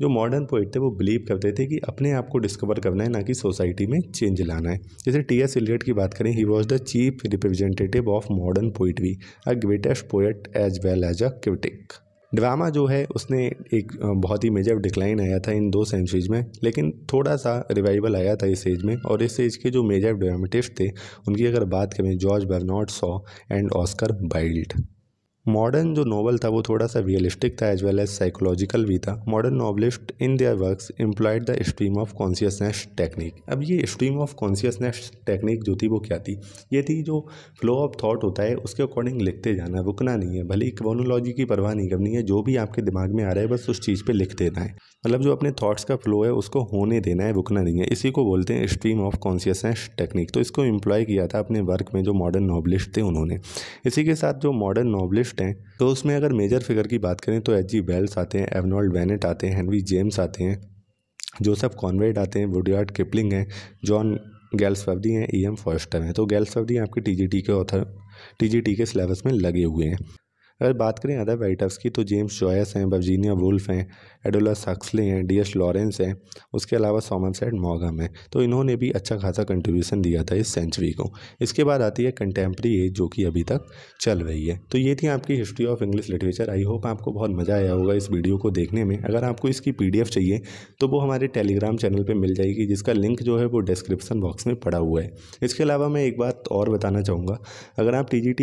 जो modern poet थे वो believe करते थे कि अपने आप को डिस्कवर करना है ना कि सोसाइटी में चेंज लाना है जैसे टी एस इलियट की बात करें he was the chief representative of modern poetry a greatest poet as well as a critic drama जो है उसने एक बहुत ही मेजर डिक्लाइन आया था इन दो सेंचुरीज में लेकिन थोड़ा सा रिवाइवल आया था इस एज में और इस एज के जो मेजर ड्रामेटिस्ट थे उनकी अगर बात करें George Bernard Shaw and Oscar Wilde modern जो नॉवल था वो थोड़ा सा रियलिस्टिक था एज वेल एज साइकोलॉजिकल भी था modern novelist in their works employed the stream of consciousness technique अब ये स्ट्रीम ऑफ कॉन्सियसनेस टेक्निक जो थी वो क्या थी ये थी जो फ्लो ऑफ थॉट होता है उसके अकॉर्डिंग लिखते जाना रुकना नहीं है भले क्रोनोलॉजी की परवाह नहीं करनी है जो भी आपके दिमाग में आ रहा है बस उस चीज़ पर लिख देना है मतलब जो अपने थॉट्स का फ्लो है उसको होने देना है रुकना नहीं है इसी को बोलते हैं स्ट्रीम ऑफ कॉन्सियसनेस टेक्निक तो इसको इम्प्लॉय किया था अपने वर्क में जो मॉडर्न नॉवलिस्ट थे उन्होंने इसी के साथ जो मॉडर्न नॉवलिस्ट हैं तो उसमें अगर मेजर फिगर की बात करें तो एच जी वेल्स आते हैं एवनॉल्ड वेनेट आते हैं हेनरी जेम्स आते हैं जोसेफ कॉन्वेड आते हैं वुडियार्ड किपलिंग हैं जॉन गैल्सवर्दी हैं ई एम फॉस्टर हैं तो गैल्सवर्दी आपके टी जी टी के ऑथर टी के सिलेबस में लगे हुए हैं अगर बात करें अदर राइटर्स की तो जेम्स जॉयस हैं वर्जीनिया वुल्फ हैं एडोला सक्सले हैं डी एस लॉरेंस हैं उसके अलावा सेट मॉगम है तो इन्होंने भी अच्छा खासा कंट्रीब्यूशन दिया था इस सेंचुरी को इसके बाद आती है कंटेम्प्री एज जो कि अभी तक चल रही है तो ये थी आपकी history of English literature I hope आपको बहुत मज़ा आया होगा इस वीडियो को देखने में अगर आपको इसकी पी चाहिए तो वो हमारे टेलीग्राम चैनल पर मिल जाएगी जिसका लिंक जो है वो डिस्क्रिप्सन बॉक्स में पड़ा हुआ है इसके अलावा मैं एक बात और बताना चाहूँगा अगर आप टी जी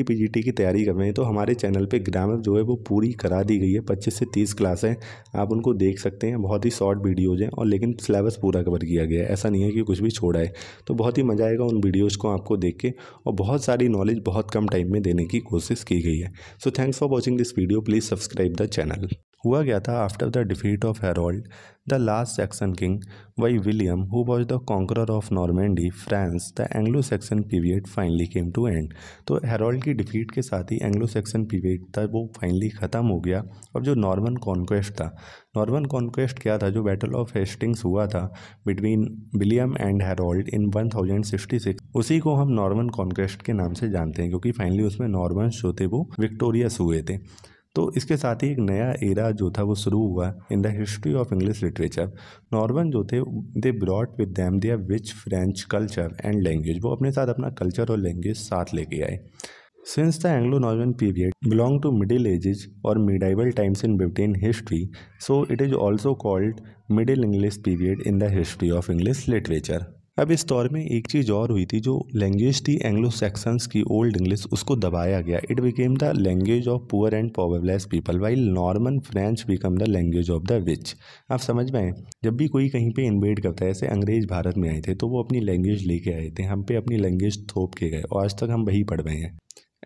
की तैयारी कर रहे हैं तो हमारे चैनल पर ग्रामर जो है वो पूरी करा दी गई है पच्चीस से तीस क्लासें आप उनको उसको देख सकते हैं बहुत ही शॉर्ट वीडियोज़ हैं और लेकिन सिलेबस पूरा कवर किया गया है ऐसा नहीं है कि कुछ भी छोड़ा है तो बहुत ही मज़ा आएगा उन वीडियोज़ को आपको देख के और बहुत सारी नॉलेज बहुत कम टाइम में देने की कोशिश की गई है so thanks for watching this video please subscribe the channel हुआ गया था after the defeat of Harold the last Saxon king by William who was the conqueror of Normandy France the Anglo Saxon period finally came to end तो Harold की defeat के साथ ही Anglo Saxon period था वो finally ख़त्म हो गया और जो नॉर्मन कॉन्क्वेस्ट था नॉर्मन कॉन्क्वेस्ट क्या था जो बैटल ऑफ हेस्टिंग्स हुआ था between William and Harold in one thousand sixty six उसी को हम नॉर्मन कॉन्क्वेस्ट के नाम से जानते हैं क्योंकि फाइनली उसमें नॉर्मन्स जो थे वो विक्टोरियस हुए थे तो इसके साथ ही एक नया एरा जो था वो शुरू हुआ in the history of English literature Norman जो थे दे ब्रॉड विद दैम दिया which French culture and language वो अपने साथ अपना कल्चर और लैंग्वेज साथ लेके आए since the Anglo Norman period belong to middle ages और medieval times in Britain history so it is also called middle English period in the history of English literature अब इस दौर में एक चीज़ और हुई थी जो लैंग्वेज थी एंग्लो सेक्शंस की ओल्ड इंग्लिश उसको दबाया गया it became the language of poor and powerless people while Norman French become the language of the rich आप समझ में जब भी कोई कहीं पे इन्वेड करता है ऐसे अंग्रेज भारत में आए थे तो वो अपनी लैंग्वेज लेके आए थे हम पे अपनी लैंग्वेज थोप के गए और आज तक हम वही पढ़ रहे हैं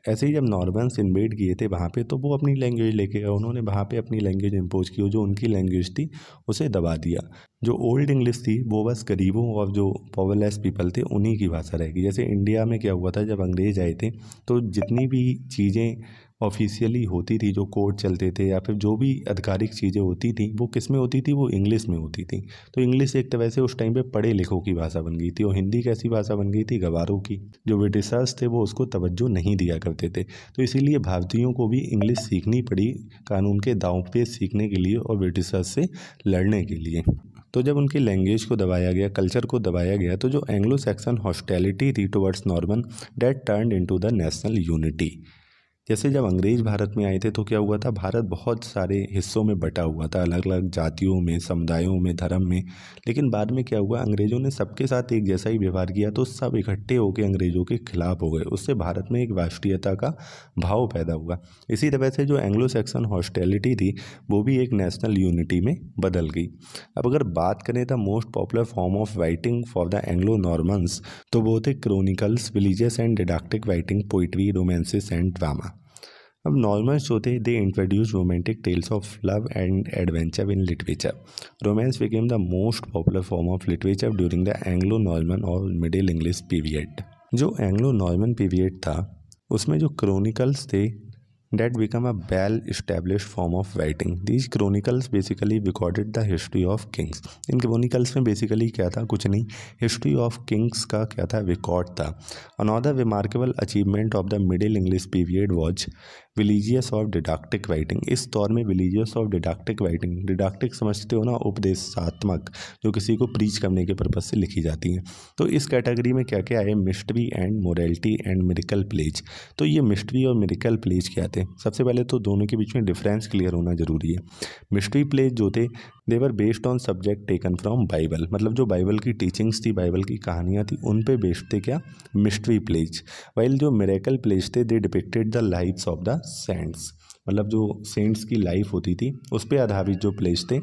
ऐसे ही जब नॉर्मन्स इन्वेट किए थे वहाँ पे तो वो अपनी लैंग्वेज लेके उन्होंने वहाँ पे अपनी लैंग्वेज इम्पोज की जो उनकी लैंग्वेज थी उसे दबा दिया जो ओल्ड इंग्लिश थी वो बस गरीबों और जो पावरलेस पीपल थे उन्हीं की भाषा रहेगी जैसे इंडिया में क्या हुआ था जब अंग्रेज आए थे तो जितनी भी चीज़ें ऑफिशियली होती थी जो कोर्ट चलते थे या फिर जो भी आधिकारिक चीज़ें होती थी वो किस में होती थी वो इंग्लिश में होती थी तो इंग्लिश एक तरह से उस टाइम पे पढ़े लिखों की भाषा बन गई थी और हिंदी कैसी भाषा बन गई थी गवारों की जो ब्रिटिशर्स थे वो उसको तवज्जो नहीं दिया करते थे तो इसीलिए भारतीयों को भी इंग्लिश सीखनी पड़ी कानून के दाव पे सीखने के लिए और ब्रिटिशर्स से लड़ने के लिए तो जब उनकी लैंग्वेज को दबाया गया कल्चर को दबाया गया तो जो एंग्लो सैक्सन हॉस्टैलिटी थी towards Norman that turn into the national unity जैसे जब अंग्रेज भारत में आए थे तो क्या हुआ था भारत बहुत सारे हिस्सों में बटा हुआ था अलग अलग जातियों में समुदायों में धर्म में लेकिन बाद में क्या हुआ अंग्रेज़ों ने सबके साथ एक जैसा ही व्यवहार किया तो सब इकट्ठे होकर अंग्रेज़ों के खिलाफ हो गए उससे भारत में एक राष्ट्रीयता का भाव पैदा हुआ इसी तरह से जो एंग्लो सैक्सन हॉस्टेलिटी थी वो भी एक नेशनल यूनिटी में बदल गई अब अगर बात करें the most popular form of writing for the Anglo Normans तो वो थे chronicles religious and didactic writing poetry romances and drama अब नॉर्मल थे they introduce romantic tales of love and adventure in literature romance became the most popular form of literature during the Anglo Norman और middle English period जो Anglo Norman period था उसमें जो chronicles थे that become a well establish form of writing these chronicles basically recorded the history of kings इन chronicles में basically क्या था कुछ नहीं हिस्ट्री ऑफ किंग्स का क्या था रिकॉर्ड था another remarkable achievement of the middle English period was religious of didactic writing इस दौर में विलीजियस ऑफ डिडाक्टिक राइटिंग डिडाक्टिक समझते हो ना उपदेशात्मक जो किसी को प्रीच करने के पर्पज से लिखी जाती हैं तो इस कैटेगरी में क्या क्या आए mystery and morality and miracle plays तो ये मिस्ट्री और मेरिकल प्लेज क्या थे सबसे पहले तो दोनों के बीच में डिफरेंस क्लियर होना जरूरी है मिस्ट्री प्लेज जो थे they were based on subject taken from Bible मतलब जो बाइबल की टीचिंग्स थी बाइबल की कहानियाँ थी उन पे बेस्ड थे क्या मिस्ट्री प्लेज वाइल जो मेरेकल प्लेज थे they depicted the lifes of the saints मतलब जो सेंट्स की लाइफ होती थी उस पर आधारित जो प्लेज थे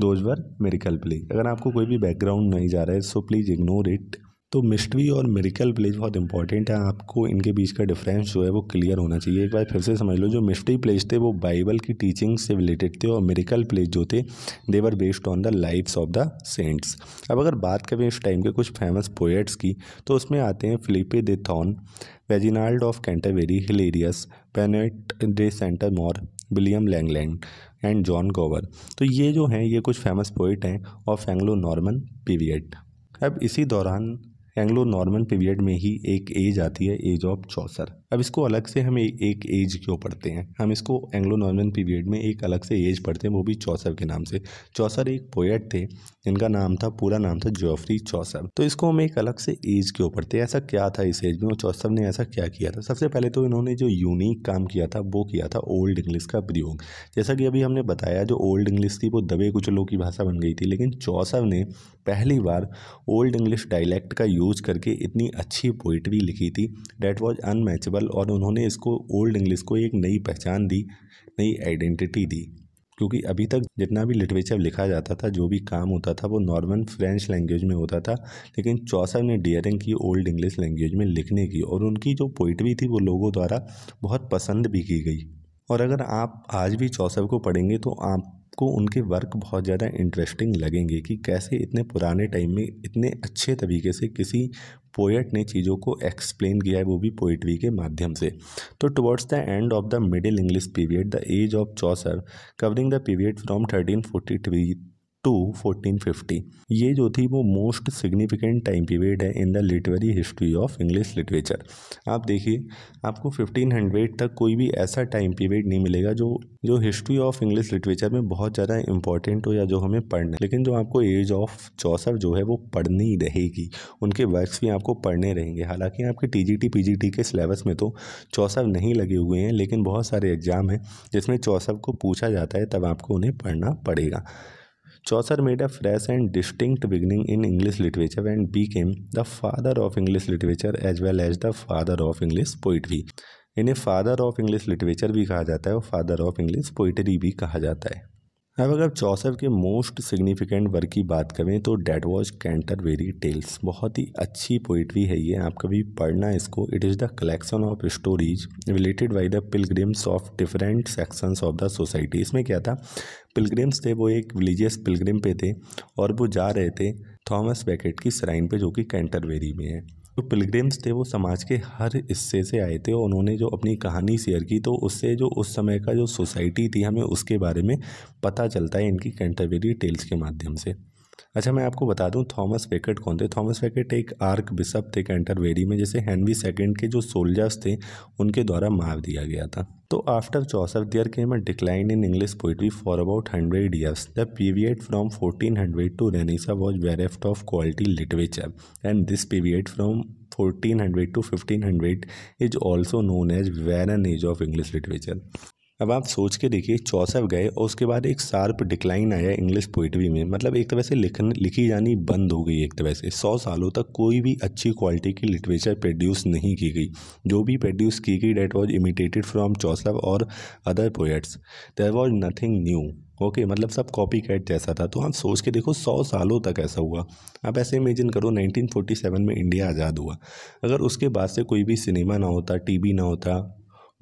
दोज वर मेरिकल प्लेज अगर आपको कोई भी बैकग्राउंड नहीं जा रहा है सो प्लीज़ इग्नोर इट तो मिस्ट्री और मेरिकल प्लेस बहुत इंपॉर्टेंट है आपको इनके बीच का डिफरेंस जो है वो क्लियर होना चाहिए एक बार फिर से समझ लो जो मिस्ट्री प्लेस थे वो बाइबल की टीचिंग से रिलेटेड थे और मेरिकल प्लेस जो थे they were based on the lifes of the saints अब अगर बात करें इस टाइम के कुछ फेमस पोएट्स की तो उसमें आते हैं Philippe de Thaon Reginald of Canterbury Hilarius Benoit de Sainte Maure William Langland and John Gower तो ये जो हैं ये कुछ फेमस पोइट हैं ऑफ एंग्लो नॉर्मन पीरियड अब इसी दौरान एंग्लो नॉर्मल पीरियड में ही एक एज आती है एज ऑफ चौसर अब इसको अलग से हम एक एज क्यों पढ़ते हैं हम इसको एंग्लो नॉर्मन पीरियड में एक अलग से एज पढ़ते हैं वो भी चौसर के नाम से चौसर एक पोएट थे जिनका नाम था पूरा नाम था जोफ्री चौसर तो इसको हम एक अलग से एज क्यों पढ़ते हैं ऐसा क्या था इस एज में और चौसर ने ऐसा क्या किया था सबसे पहले तो इन्होंने जो यूनिक काम किया था वो किया था ओल्ड इंग्लिश का प्रयोग जैसा कि अभी हमने बताया जो ओल्ड इंग्लिश थी वो दबे कुचलों की भाषा बन गई थी लेकिन चौसर ने पहली बार ओल्ड इंग्लिश डायलैक्ट का यूज करके इतनी अच्छी पोइट्री लिखी थी डैट वॉज अनमैचेबल टेबल और उन्होंने इसको ओल्ड इंग्लिश को एक नई पहचान दी नई आइडेंटिटी दी क्योंकि अभी तक जितना भी लिटरेचर लिखा जाता था जो भी काम होता था वो नॉर्मल फ्रेंच लैंग्वेज में होता था लेकिन चौसर ने डियरिंग की ओल्ड इंग्लिश लैंग्वेज में लिखने की और उनकी जो पोइट्री थी वो लोगों द्वारा बहुत पसंद भी की गई और अगर आप आज भी चौसर को पढ़ेंगे तो आप आपको उनके वर्क बहुत ज़्यादा इंटरेस्टिंग लगेंगे कि कैसे इतने पुराने टाइम में इतने अच्छे तरीके से किसी पोएट ने चीज़ों को एक्सप्लेन किया है वो भी पोइट्री के माध्यम से तो towards the end of the middle English period the age of Chaucer covering the period from thirteen forty three to 1450 ये जो थी वो मोस्ट सिग्निफिकेंट टाइम पीरियड है in the literary history of English literature आप देखिए आपको 1500 तक कोई भी ऐसा टाइम पीरियड नहीं मिलेगा जो जो हिस्ट्री ऑफ इंग्लिश लिटरेचर में बहुत ज़्यादा इंपॉर्टेंट हो या जो हमें पढ़ना लेकिन जो आपको एज ऑफ चौसर जो है वो पढ़नी रहेगी उनके वर्क्स भी आपको पढ़ने रहेंगे हालांकि आपके T G T P G T के सिलेबस में तो चौसर नहीं लगे हुए हैं लेकिन बहुत सारे एग्जाम हैं जिसमें चौसर को पूछा जाता है तब आपको उन्हें पढ़ना पड़ेगा Chaucer made a fresh and distinct beginning in English literature and became the father of English literature as well as the father of English poetry इन्हें फादर ऑफ इंग्लिश लिटरेचर भी कहा जाता है और फादर ऑफ इंग्लिश पोइट्री भी कहा जाता है अब अगर चौसर के मोस्ट सिग्निफिकेंट वर्क की बात करें तो that was Canterbury tales बहुत ही अच्छी पोइट्री है ये आप कभी पढ़ना इसको it is the collection of stories related by the pilgrims of different sections of the society इसमें क्या था पिलग्रिम्स थे वो एक रिलीजियस पिलग्रिम पे थे और वो जा रहे थे थॉमस बैकेट की सराइन पे जो कि कैंटरवेरी में है जो पिलग्रेम्स थे वो समाज के हर हिस्से से आए थे और उन्होंने जो अपनी कहानी शेयर की तो उससे जो उस समय का जो सोसाइटी थी हमें उसके बारे में पता चलता है इनकी कैंटरबेरी टेल्स के माध्यम से अच्छा मैं आपको बता दूं थॉमस वेकेट कौन थे थॉमस वेकेट एक आर्क बिशप थे कैंटरबेरी में जैसे हैनवी सेकेंड के जो सोल्जर्स थे उनके द्वारा मार दिया गया था So after Chaucer, there came a decline in English poetry for about 100 years. The period from 1400 to Renaissance was bereft of quality literature, and this period from 1400 to 1500 is also known as the Age of English Literature. अब आप सोच के देखिए चौसठ गए और उसके बाद एक शार्प डिक्लाइन आया इंग्लिश पोइट्री में मतलब एक तरह से लिखन लिखी जानी बंद हो गई एक तरह से सौ सालों तक कोई भी अच्छी क्वालिटी की लिटरेचर प्रोड्यूस नहीं की गई जो भी प्रोड्यूस की गई that was imitated from Chaucer और other poets there was nothing new okay okay, मतलब सब कॉपी कैट जैसा था तो आप सोच के देखो सौ सालों तक ऐसा हुआ आप ऐसे इमेजिन करो 1947 में इंडिया आज़ाद हुआ अगर उसके बाद से कोई भी सिनेमा ना होता टीवी ना होता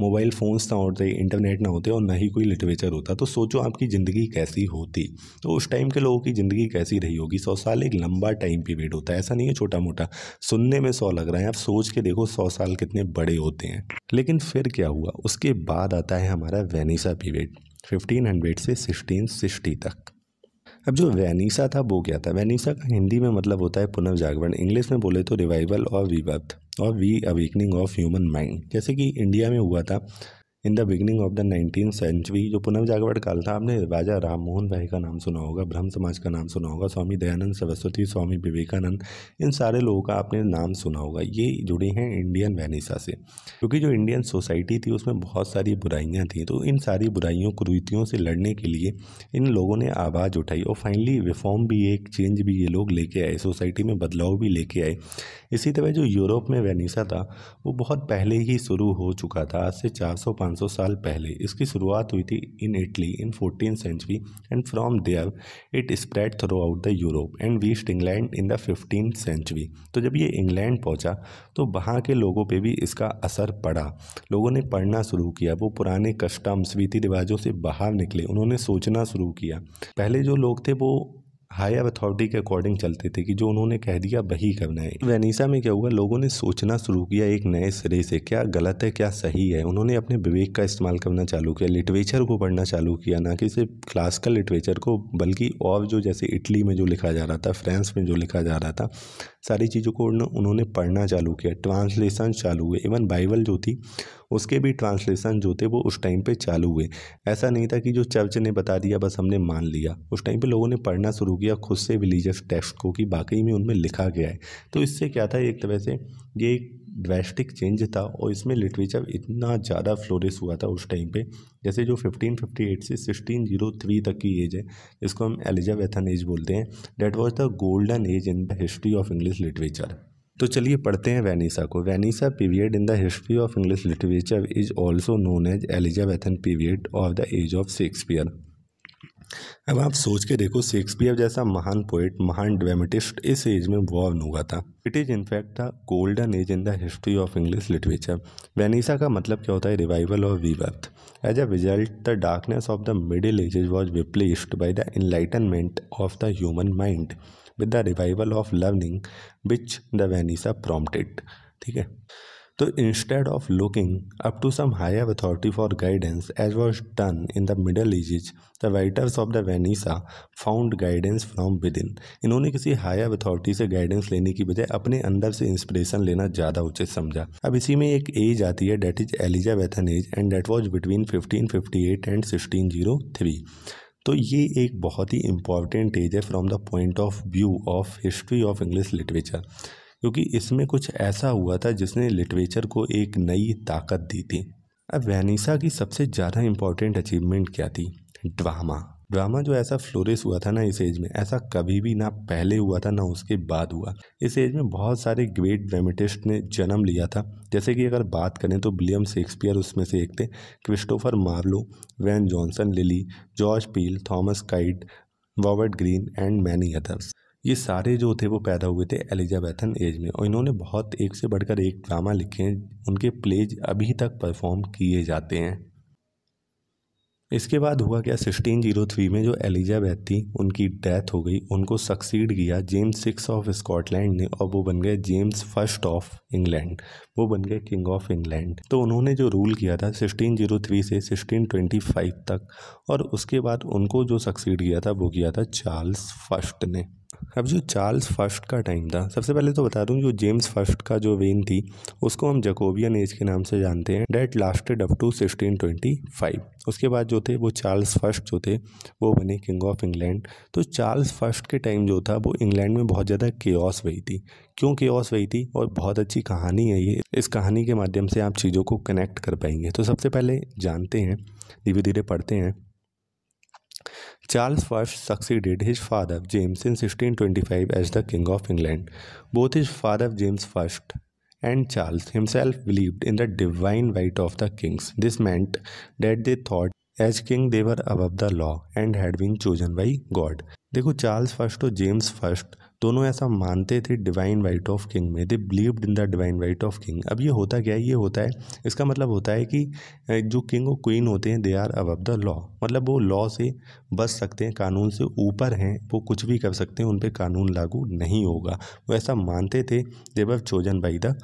मोबाइल फ़ोन्स ना होते इंटरनेट ना होते और ना ही कोई लिटरेचर होता तो सोचो आपकी ज़िंदगी कैसी होती तो उस टाइम के लोगों की ज़िंदगी कैसी रही होगी सौ साल एक लंबा टाइम पीरियड होता है ऐसा नहीं है छोटा मोटा सुनने में सौ लग रहा है आप सोच के देखो सौ साल कितने बड़े होते हैं लेकिन फिर क्या हुआ उसके बाद आता है हमारा वेनिसा पीरियड फिफ्टीन हंड्रेड से सिक्सटीन सिक्सटी तक अब जो वेनिसा था वो क्या था वेनिसा का हिंदी में मतलब होता है पुनर्जागरण इंग्लिश में बोले तो रिवाइवल और विवर्थ और reawakening of human mind जैसे कि इंडिया में हुआ था in the beginning of the nineteen century जो पुनर्जागरण काल था आपने राजा राम मोहन राय का नाम सुना होगा ब्रह्म समाज का नाम सुना होगा स्वामी दयानंद सरस्वती स्वामी विवेकानंद इन सारे लोगों का आपने नाम सुना होगा ये जुड़े हैं इंडियन वैनिसा से क्योंकि जो इंडियन सोसाइटी थी उसमें बहुत सारी बुराइयाँ थी तो इन सारी बुराइयों कुरीतियों से लड़ने के लिए इन लोगों ने आवाज़ उठाई और फाइनली रिफॉर्म भी एक चेंज भी ये लोग लेके आए सोसाइटी में बदलाव भी लेके आए इसी तरह जो यूरोप में वैनिसा था वो बहुत पहले ही शुरू हो चुका था आज से चार सौ 500 साल पहले इसकी शुरुआत हुई थी in Italy in fourteen century and from there it spread throughout the Europe and reached England in the fifteen century तो जब ये इंग्लैंड पहुंचा तो वहाँ के लोगों पे भी इसका असर पड़ा लोगों ने पढ़ना शुरू किया वो पुराने कस्टम्स रीति रिवाजों से बाहर निकले उन्होंने सोचना शुरू किया पहले जो लोग थे वो हायर अथॉरिटी के अकॉर्डिंग चलते थे कि जो उन्होंने कह दिया वही करना है वेनिसा में क्या हुआ लोगों ने सोचना शुरू किया एक नए सिरे से क्या गलत है क्या सही है उन्होंने अपने विवेक का इस्तेमाल करना चालू किया लिटरेचर को पढ़ना चालू किया ना कि सिर्फ क्लासिकल लिटरेचर को बल्कि और जो जैसे इटली में जो लिखा जा रहा था फ्रांस में जो लिखा जा रहा था सारी चीज़ों को उन्होंने पढ़ना चालू किया ट्रांसलेशन चालू हुए इवन बाइबल जो थी उसके भी ट्रांसलेशन जो थे वो उस टाइम पे चालू हुए ऐसा नहीं था कि जो चर्च ने बता दिया बस हमने मान लिया उस टाइम पे लोगों ने पढ़ना शुरू किया खुद से रिलीजियस टेक्स्ट को कि बाकी में उनमें लिखा गया है तो इससे क्या था एक तरह से ये एक ड्रेस्टिक चेंज था और इसमें लिटरेचर इतना ज़्यादा फ्लोरिस हुआ था उस टाइम पे जैसे जो 1558 से 1603 तक की एज है जिसको हम एलिजाबेथन एज बोलते हैं that was the golden age in the history of English literature तो चलिए पढ़ते हैं वेनिसा को वेनिसा period in the history of English literature is also known as Elizabethan period of the age of Shakespeare अब आप सोच के देखो शेक्सपियर जैसा महान पोइट महान ड्रामेटिस्ट इस एज में बॉर्न हुआ था it is in fact the golden age in the history of English literature वेनिसा का मतलब क्या होता है revival rebirth as a result the darkness of the middle ages was replaced by the enlightenment of the human mind with the revival of learning which the वेनिसा promoted ठीक है तो instead of looking up to some higher authority for guidance as was done in the middle ages the writers of the वेनिसा found guidance from within इन्होंने किसी higher authority से guidance लेने की बजाय अपने अंदर से इंस्पिरेशन लेना ज़्यादा उचित समझा अब इसी में एक एज आती है that is Elizabethan age and that was between fifteen fifty eight and sixteen zero three तो ये एक बहुत ही इम्पॉर्टेंट एज है from the point of view of history of English literature क्योंकि इसमें कुछ ऐसा हुआ था जिसने लिटरेचर को एक नई ताकत दी थी अब वैनिसा की सबसे ज़्यादा इम्पॉर्टेंट अचीवमेंट क्या थी ड्रामा ड्रामा जो ऐसा फ्लोरिस हुआ था ना इस एज में ऐसा कभी भी ना पहले हुआ था ना उसके बाद हुआ इस एज में बहुत सारे ग्रेट ड्रामेटिस्ट ने जन्म लिया था जैसे कि अगर बात करें तो विलियम शेक्सपियर उसमें से एक थे Christopher Marlowe Ben Jonson Lyly George Peele Thomas Kyd Robert Greene and many others ये सारे जो थे वो पैदा हुए थे एलिजाबैथन एज में और इन्होंने बहुत एक से बढ़कर एक ड्रामा लिखे हैं उनके प्लेज अभी तक परफॉर्म किए जाते हैं इसके बाद हुआ क्या सिक्सटीन जीरो थ्री में जो एलिजाबैथ थी उनकी डेथ हो गई उनको सक्सीड किया जेम्स सिक्स ऑफ स्कॉटलैंड ने और वो बन गए जेम्स फर्स्ट ऑफ इंग्लैंड वो बन गए किंग ऑफ इंग्लैंड तो उन्होंने जो रूल किया था सिक्सटीन जीरो थ्री से सिक्सटीन ट्वेंटी फाइव तक और उसके बाद उनको जो सक्सीड किया था वो किया था चार्ल्स फर्स्ट ने अब जो चार्ल्स फर्स्ट का टाइम था सबसे पहले तो बता दूं जो जेम्स फर्स्ट का जो वेन थी उसको हम जकोबियन एज के नाम से जानते हैं डेट लास्टेड अप टू 1625 उसके बाद जो थे वो चार्ल्स फर्स्ट जो थे वो बने किंग ऑफ इंग्लैंड तो चार्ल्स फर्स्ट के टाइम जो था वो इंग्लैंड में बहुत ज़्यादा केओस वही थी क्यों केओस वही थी और बहुत अच्छी कहानी है ये इस कहानी के माध्यम से आप चीज़ों को कनेक्ट कर पाएंगे तो सबसे पहले जानते हैं धीरे धीरे पढ़ते हैं Charles I succeeded his father James in 1625 as the King of England. Both his father James I and Charles himself believed in the divine right of the kings. This meant that they thought as king they were above the law and had been chosen by God. देखो Charles I और James I दोनों ऐसा मानते थे divine right of king में they believed in the divine right of king अब ये होता क्या है ये होता है इसका मतलब होता है कि जो किंग और क्वीन होते हैं they are above the law मतलब वो लॉ से बच सकते हैं कानून से ऊपर हैं वो कुछ भी कर सकते हैं उन पर कानून लागू नहीं होगा वो ऐसा मानते थे they were chosen by the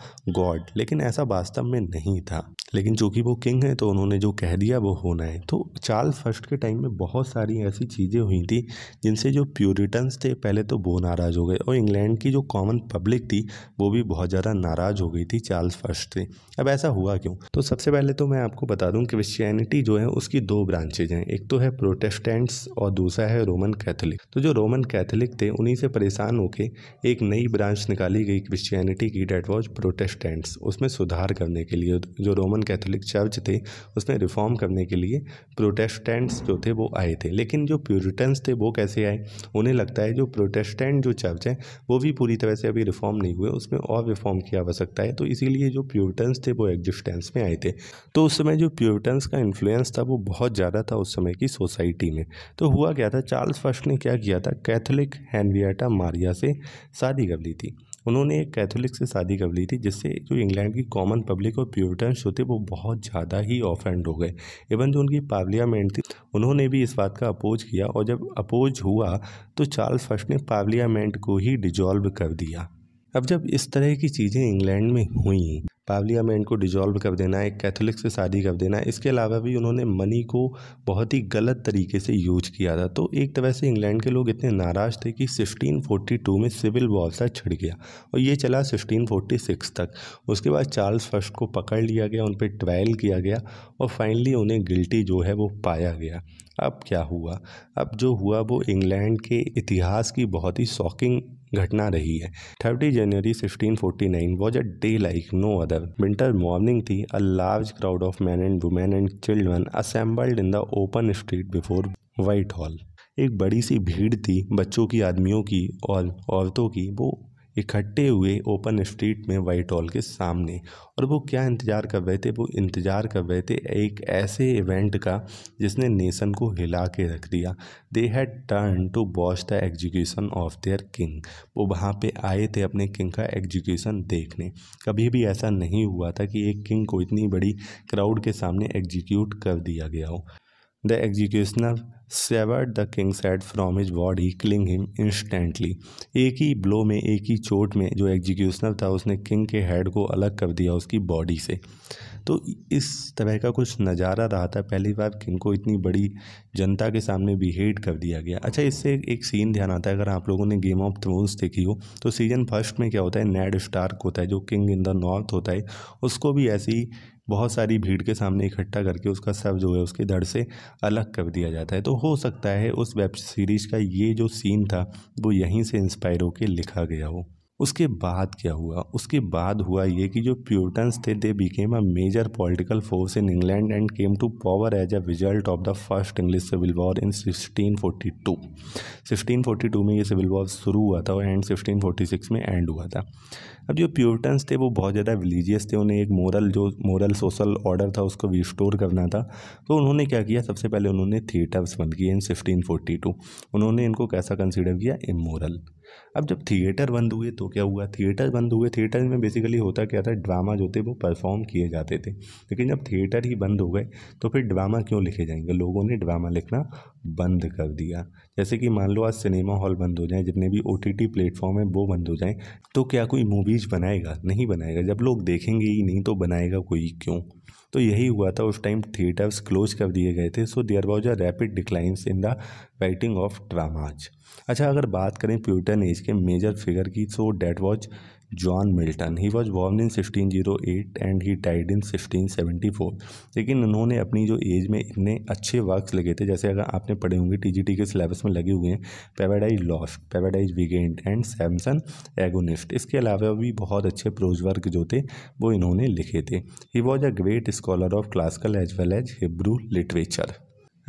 God लेकिन ऐसा वास्तव में नहीं था लेकिन चूंकि वो किंग है तो उन्होंने जो कह दिया वो होना है तो चार्ल्स फर्स्ट के टाइम में बहुत सारी ऐसी चीज़ें हुई थी जिनसे जो प्योरिटन्स थे पहले तो वो नाराज़ हो गए और इंग्लैंड की जो कॉमन पब्लिक थी वो भी बहुत ज़्यादा नाराज़ हो गई थी चार्ल्स फर्स्ट से अब ऐसा हुआ क्यों तो सबसे पहले तो मैं आपको बता दूँ क्रिश्चियनिटी जो है उसकी दो ब्रांचेज हैं एक तो है प्रोटेस्टेंट्स और दूसरा है रोमन कैथोलिक तो जो रोमन कैथोलिक थे उन्हीं से परेशान होकर एक नई ब्रांच निकाली गई क्रिश्चियनिटी की डेट वॉज प्रोटेस्टेंट्स उसमें सुधार करने के लिए जो रोमन कैथोलिक चर्च थे उसमें रिफॉर्म करने के लिए प्रोटेस्टेंट्स जो थे वो आए थे लेकिन जो प्योरिटन्स थे वो कैसे आए उन्हें लगता है जो प्रोटेस्टेंट जो चर्च चर्च हैं वो भी पूरी तरह से अभी रिफॉर्म नहीं हुए उसमें और रिफॉर्म की आवश्यकता है तो इसीलिए जो प्योरटन्स थे वो एग्जिस्टेंस में आए थे तो उस समय जो प्योरटन्स का इन्फ्लुएंस था वो बहुत ज़्यादा था उस समय की सोसाइटी में तो हुआ क्या था चार्ल्स फर्स्ट ने क्या किया था कैथोलिक हैनवियाटा मारिया से शादी कर ली थी उन्होंने एक कैथोलिक से शादी कर ली थी जिससे जो इंग्लैंड की कॉमन पब्लिक और प्यूरिटन्स जो थे वो बहुत ज़्यादा ही ऑफेंड हो गए इवन जो उनकी पार्लियामेंट थी उन्होंने भी इस बात का अपोज किया और जब अपोज हुआ तो चार्ल्स फर्स्ट ने पार्लियामेंट को ही डिजॉल्व कर दिया अब जब इस तरह की चीज़ें इंग्लैंड में हुई पावलिया को इनको डिजॉल्व कर देना है कैथोलिक से शादी कर देना इसके अलावा भी उन्होंने मनी को बहुत ही गलत तरीके से यूज किया था तो एक तरह से इंग्लैंड के लोग इतने नाराज़ थे कि 1642 में सिविल वॉर सा छिड़ गया और ये चला 1646 तक उसके बाद चार्ल्स फर्स्ट को पकड़ लिया गया उन पर ट्रायल किया गया और फाइनली उन्हें गिल्टी जो है वो पाया गया अब क्या हुआ अब जो हुआ वो इंग्लैंड के इतिहास की बहुत ही शॉकिंग घटना रही है thirty January forty nine was a day like no other winter morning थी a large crowd of man and women and children assembled in the open street before Whitehall एक बड़ी सी भीड़ थी बच्चों की आदमियों की और औरतों की वो इकट्ठे हुए ओपन स्ट्रीट में वाइट हॉल के सामने और वो क्या इंतज़ार कर रहे थे वो इंतज़ार कर रहे थे एक ऐसे इवेंट का जिसने नेशन को हिला के रख दिया they had turn to watch the execution of their king वो वहाँ पे आए थे अपने किंग का एग्जीक्यूशन देखने कभी भी ऐसा नहीं हुआ था कि एक किंग को इतनी बड़ी क्राउड के सामने एग्जीक्यूट कर दिया गया हो the executioner severed the king's head from his body killing him instantly एक ही ब्लो में एक ही चोट में जो एग्जीक्यूशनर था उसने किंग के हेड को अलग कर दिया उसकी बॉडी से तो इस तरह का कुछ नज़ारा रहा था पहली बार किंग को इतनी बड़ी जनता के सामने बिहेड कर दिया गया अच्छा इससे एक सीन ध्यान आता है अगर आप लोगों ने गेम ऑफ थ्रोन्स देखी हो तो सीजन फर्स्ट में क्या होता है नेड स्टार्क होता है जो किंग इन द नॉर्थ होता है उसको भी ऐसी बहुत सारी भीड़ के सामने इकट्ठा करके उसका सब जो है उसके धड़ से अलग कर दिया जाता है तो हो सकता है उस वेब सीरीज़ का ये जो सीन था वो यहीं से इंस्पायर होकर लिखा गया हो उसके बाद क्या हुआ उसके बाद हुआ ये कि जो प्यूटन्स थे they became a major political force in England and came to power as a result of the first English civil war in 1642 1642 में ये सिविल वॉर शुरू हुआ था और एंड 1646 में एंड हुआ था अब जो प्योरटन्स थे वो बहुत ज़्यादा रिलीजियस थे उन्हें एक मोरल जो मोरल सोशल ऑर्डर था उसको रिस्टोर करना था तो उन्होंने क्या किया सबसे पहले उन्होंने थिएटर्स बंद किए इन सिक्सटीन उन्होंने इनको कैसा कंसिडर किया इमोरल अब जब थिएटर बंद हुए तो क्या हुआ थिएटर बंद हुए थिएटर में बेसिकली होता क्या था ड्रामा जो थे वो परफॉर्म किए जाते थे लेकिन जब थिएटर ही बंद हो गए तो फिर ड्रामा क्यों लिखे जाएंगे लोगों ने ड्रामा लिखना बंद कर दिया जैसे कि मान लो आज सिनेमा हॉल बंद हो जाए जितने भी ओ टी टी प्लेटफॉर्म है वो बंद हो जाए तो क्या कोई मूवीज़ बनाएगा नहीं बनाएगा जब लोग देखेंगे ही नहीं तो बनाएगा कोई क्यों तो यही हुआ था उस टाइम थिएटर्स क्लोज कर दिए गए थे so there was a rapid declines in the writing of dramas अच्छा अगर बात करें प्यूटन एज के मेजर फिगर की so that was John Milton he was born in 1608 and he died in 1674 लेकिन उन्होंने अपनी जो एज में इतने अच्छे वर्क्स लगे थे जैसे अगर आपने पढ़े होंगे टीजीटी के सिलेबस में लगे हुए हैं Paradise Lost Paradise Regained and Samson Agonistes इसके अलावा भी बहुत अच्छे प्रोज वर्क जो थे वो इन्होंने लिखे थे he was a great scholar of classical as well as Hebrew literature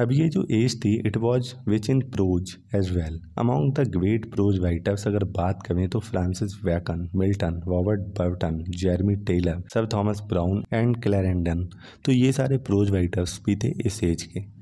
अब ये जो एज थी it was rich in prose as well among the great prose writers अगर बात करें तो Francis Bacon Milton Robert Burton Jeremy Taylor Sir Thomas Browne and Clarendon तो ये सारे प्रोज राइटर्स भी थे इस एज के